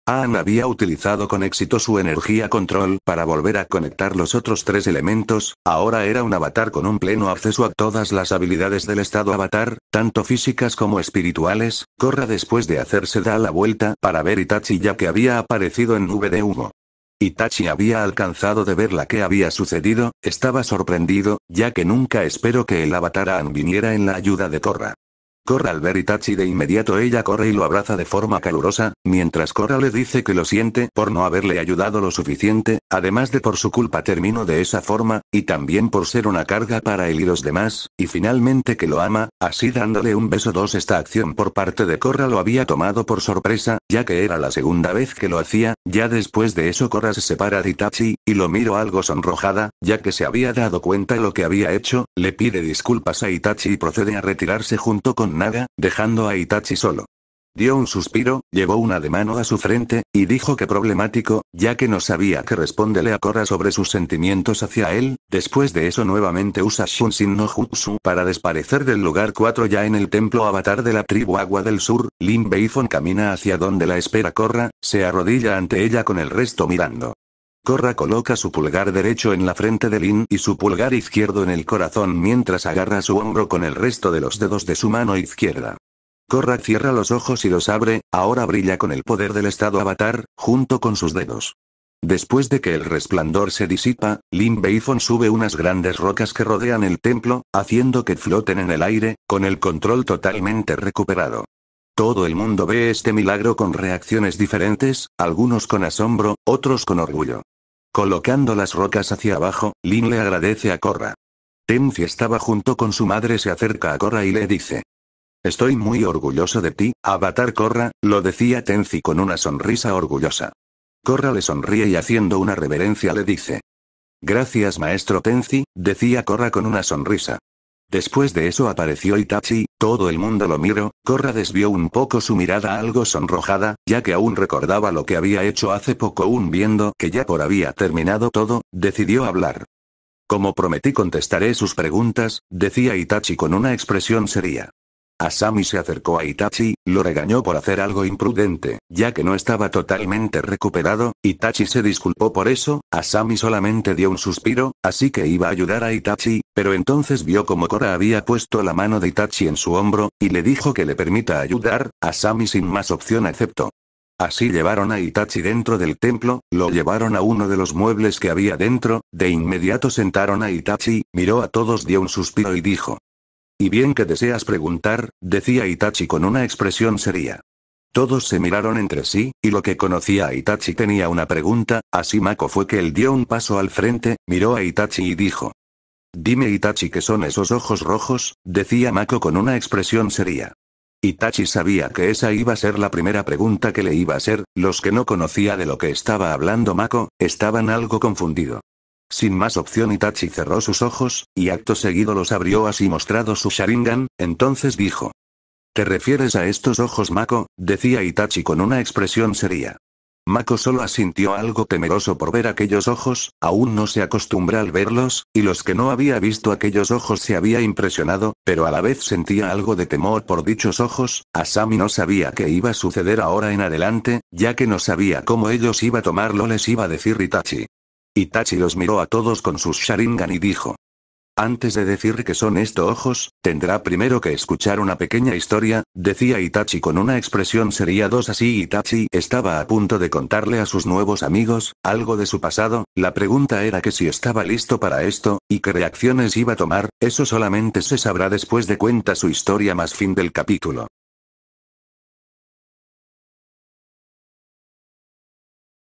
Aan había utilizado con éxito su energía control para volver a conectar los otros tres elementos, ahora era un avatar con un pleno acceso a todas las habilidades del estado avatar, tanto físicas como espirituales, Corra después de hacerse da la vuelta para ver Itachi ya que había aparecido en nube de humo. Itachi había alcanzado de ver la que había sucedido, estaba sorprendido, ya que nunca esperó que el avatar A-An viniera en la ayuda de Korra. Korra al ver Itachi de inmediato ella corre y lo abraza de forma calurosa, mientras Cora le dice que lo siente por no haberle ayudado lo suficiente, además de por su culpa terminó de esa forma, y también por ser una carga para él y los demás, y finalmente que lo ama, así dándole un beso dos esta acción por parte de Corra lo había tomado por sorpresa, ya que era la segunda vez que lo hacía, ya después de eso Corra se separa de Itachi, y lo miro algo sonrojada, ya que se había dado cuenta lo que había hecho, le pide disculpas a Itachi y procede a retirarse junto con nada, dejando a Itachi solo. Dio un suspiro, llevó una de mano a su frente, y dijo que problemático, ya que no sabía qué responderle a Korra sobre sus sentimientos hacia él, después de eso nuevamente usa Shunshin no Jutsu para desaparecer del lugar 4 ya en el templo avatar de la tribu Agua del Sur, Lin Beifon camina hacia donde la espera Korra, se arrodilla ante ella con el resto mirando. Korra coloca su pulgar derecho en la frente de Lin y su pulgar izquierdo en el corazón mientras agarra su hombro con el resto de los dedos de su mano izquierda. Korra cierra los ojos y los abre, ahora brilla con el poder del estado avatar, junto con sus dedos. Después de que el resplandor se disipa, Lin Beifon sube unas grandes rocas que rodean el templo, haciendo que floten en el aire, con el control totalmente recuperado. Todo el mundo ve este milagro con reacciones diferentes, algunos con asombro, otros con orgullo. Colocando las rocas hacia abajo, Lin le agradece a Korra. Tenzi estaba junto con su madre, se acerca a Korra y le dice. Estoy muy orgulloso de ti, Avatar Korra, lo decía Tenzi con una sonrisa orgullosa. Korra le sonríe y haciendo una reverencia le dice. Gracias maestro Tenzi, decía Korra con una sonrisa. Después de eso apareció Itachi, todo el mundo lo miró, Korra desvió un poco su mirada algo sonrojada, ya que aún recordaba lo que había hecho hace poco un viendo que ya por había terminado todo, decidió hablar. Como prometí contestaré sus preguntas, decía Itachi con una expresión seria. Asami se acercó a Itachi, lo regañó por hacer algo imprudente, ya que no estaba totalmente recuperado, Itachi se disculpó por eso, Asami solamente dio un suspiro, así que iba a ayudar a Itachi, pero entonces vio como Kora había puesto la mano de Itachi en su hombro, y le dijo que le permita ayudar, Asami sin más opción aceptó. Así llevaron a Itachi dentro del templo, lo llevaron a uno de los muebles que había dentro, de inmediato sentaron a Itachi, miró a todos dio un suspiro y dijo, y bien que deseas preguntar, decía Itachi con una expresión seria. Todos se miraron entre sí, y lo que conocía a Itachi tenía una pregunta, así Mako fue que él dio un paso al frente, miró a Itachi y dijo. Dime Itachi qué son esos ojos rojos, decía Mako con una expresión seria. Itachi sabía que esa iba a ser la primera pregunta que le iba a hacer, los que no conocía de lo que estaba hablando Mako, estaban algo confundidos. Sin más opción Itachi cerró sus ojos, y acto seguido los abrió así mostrado su Sharingan, entonces dijo. ¿Te refieres a estos ojos Mako? decía Itachi con una expresión seria. Mako solo asintió algo temeroso por ver aquellos ojos, aún no se acostumbra al verlos, y los que no había visto aquellos ojos se había impresionado, pero a la vez sentía algo de temor por dichos ojos, Asami no sabía qué iba a suceder ahora en adelante, ya que no sabía cómo ellos iba a tomarlo les iba a decir Itachi. Itachi los miró a todos con sus Sharingan y dijo. Antes de decir que son estos ojos, tendrá primero que escuchar una pequeña historia, decía Itachi con una expresión seria dos así Itachi estaba a punto de contarle a sus nuevos amigos, algo de su pasado, la pregunta era que si estaba listo para esto, y qué reacciones iba a tomar, eso solamente se sabrá después de cuenta su historia más fin del capítulo.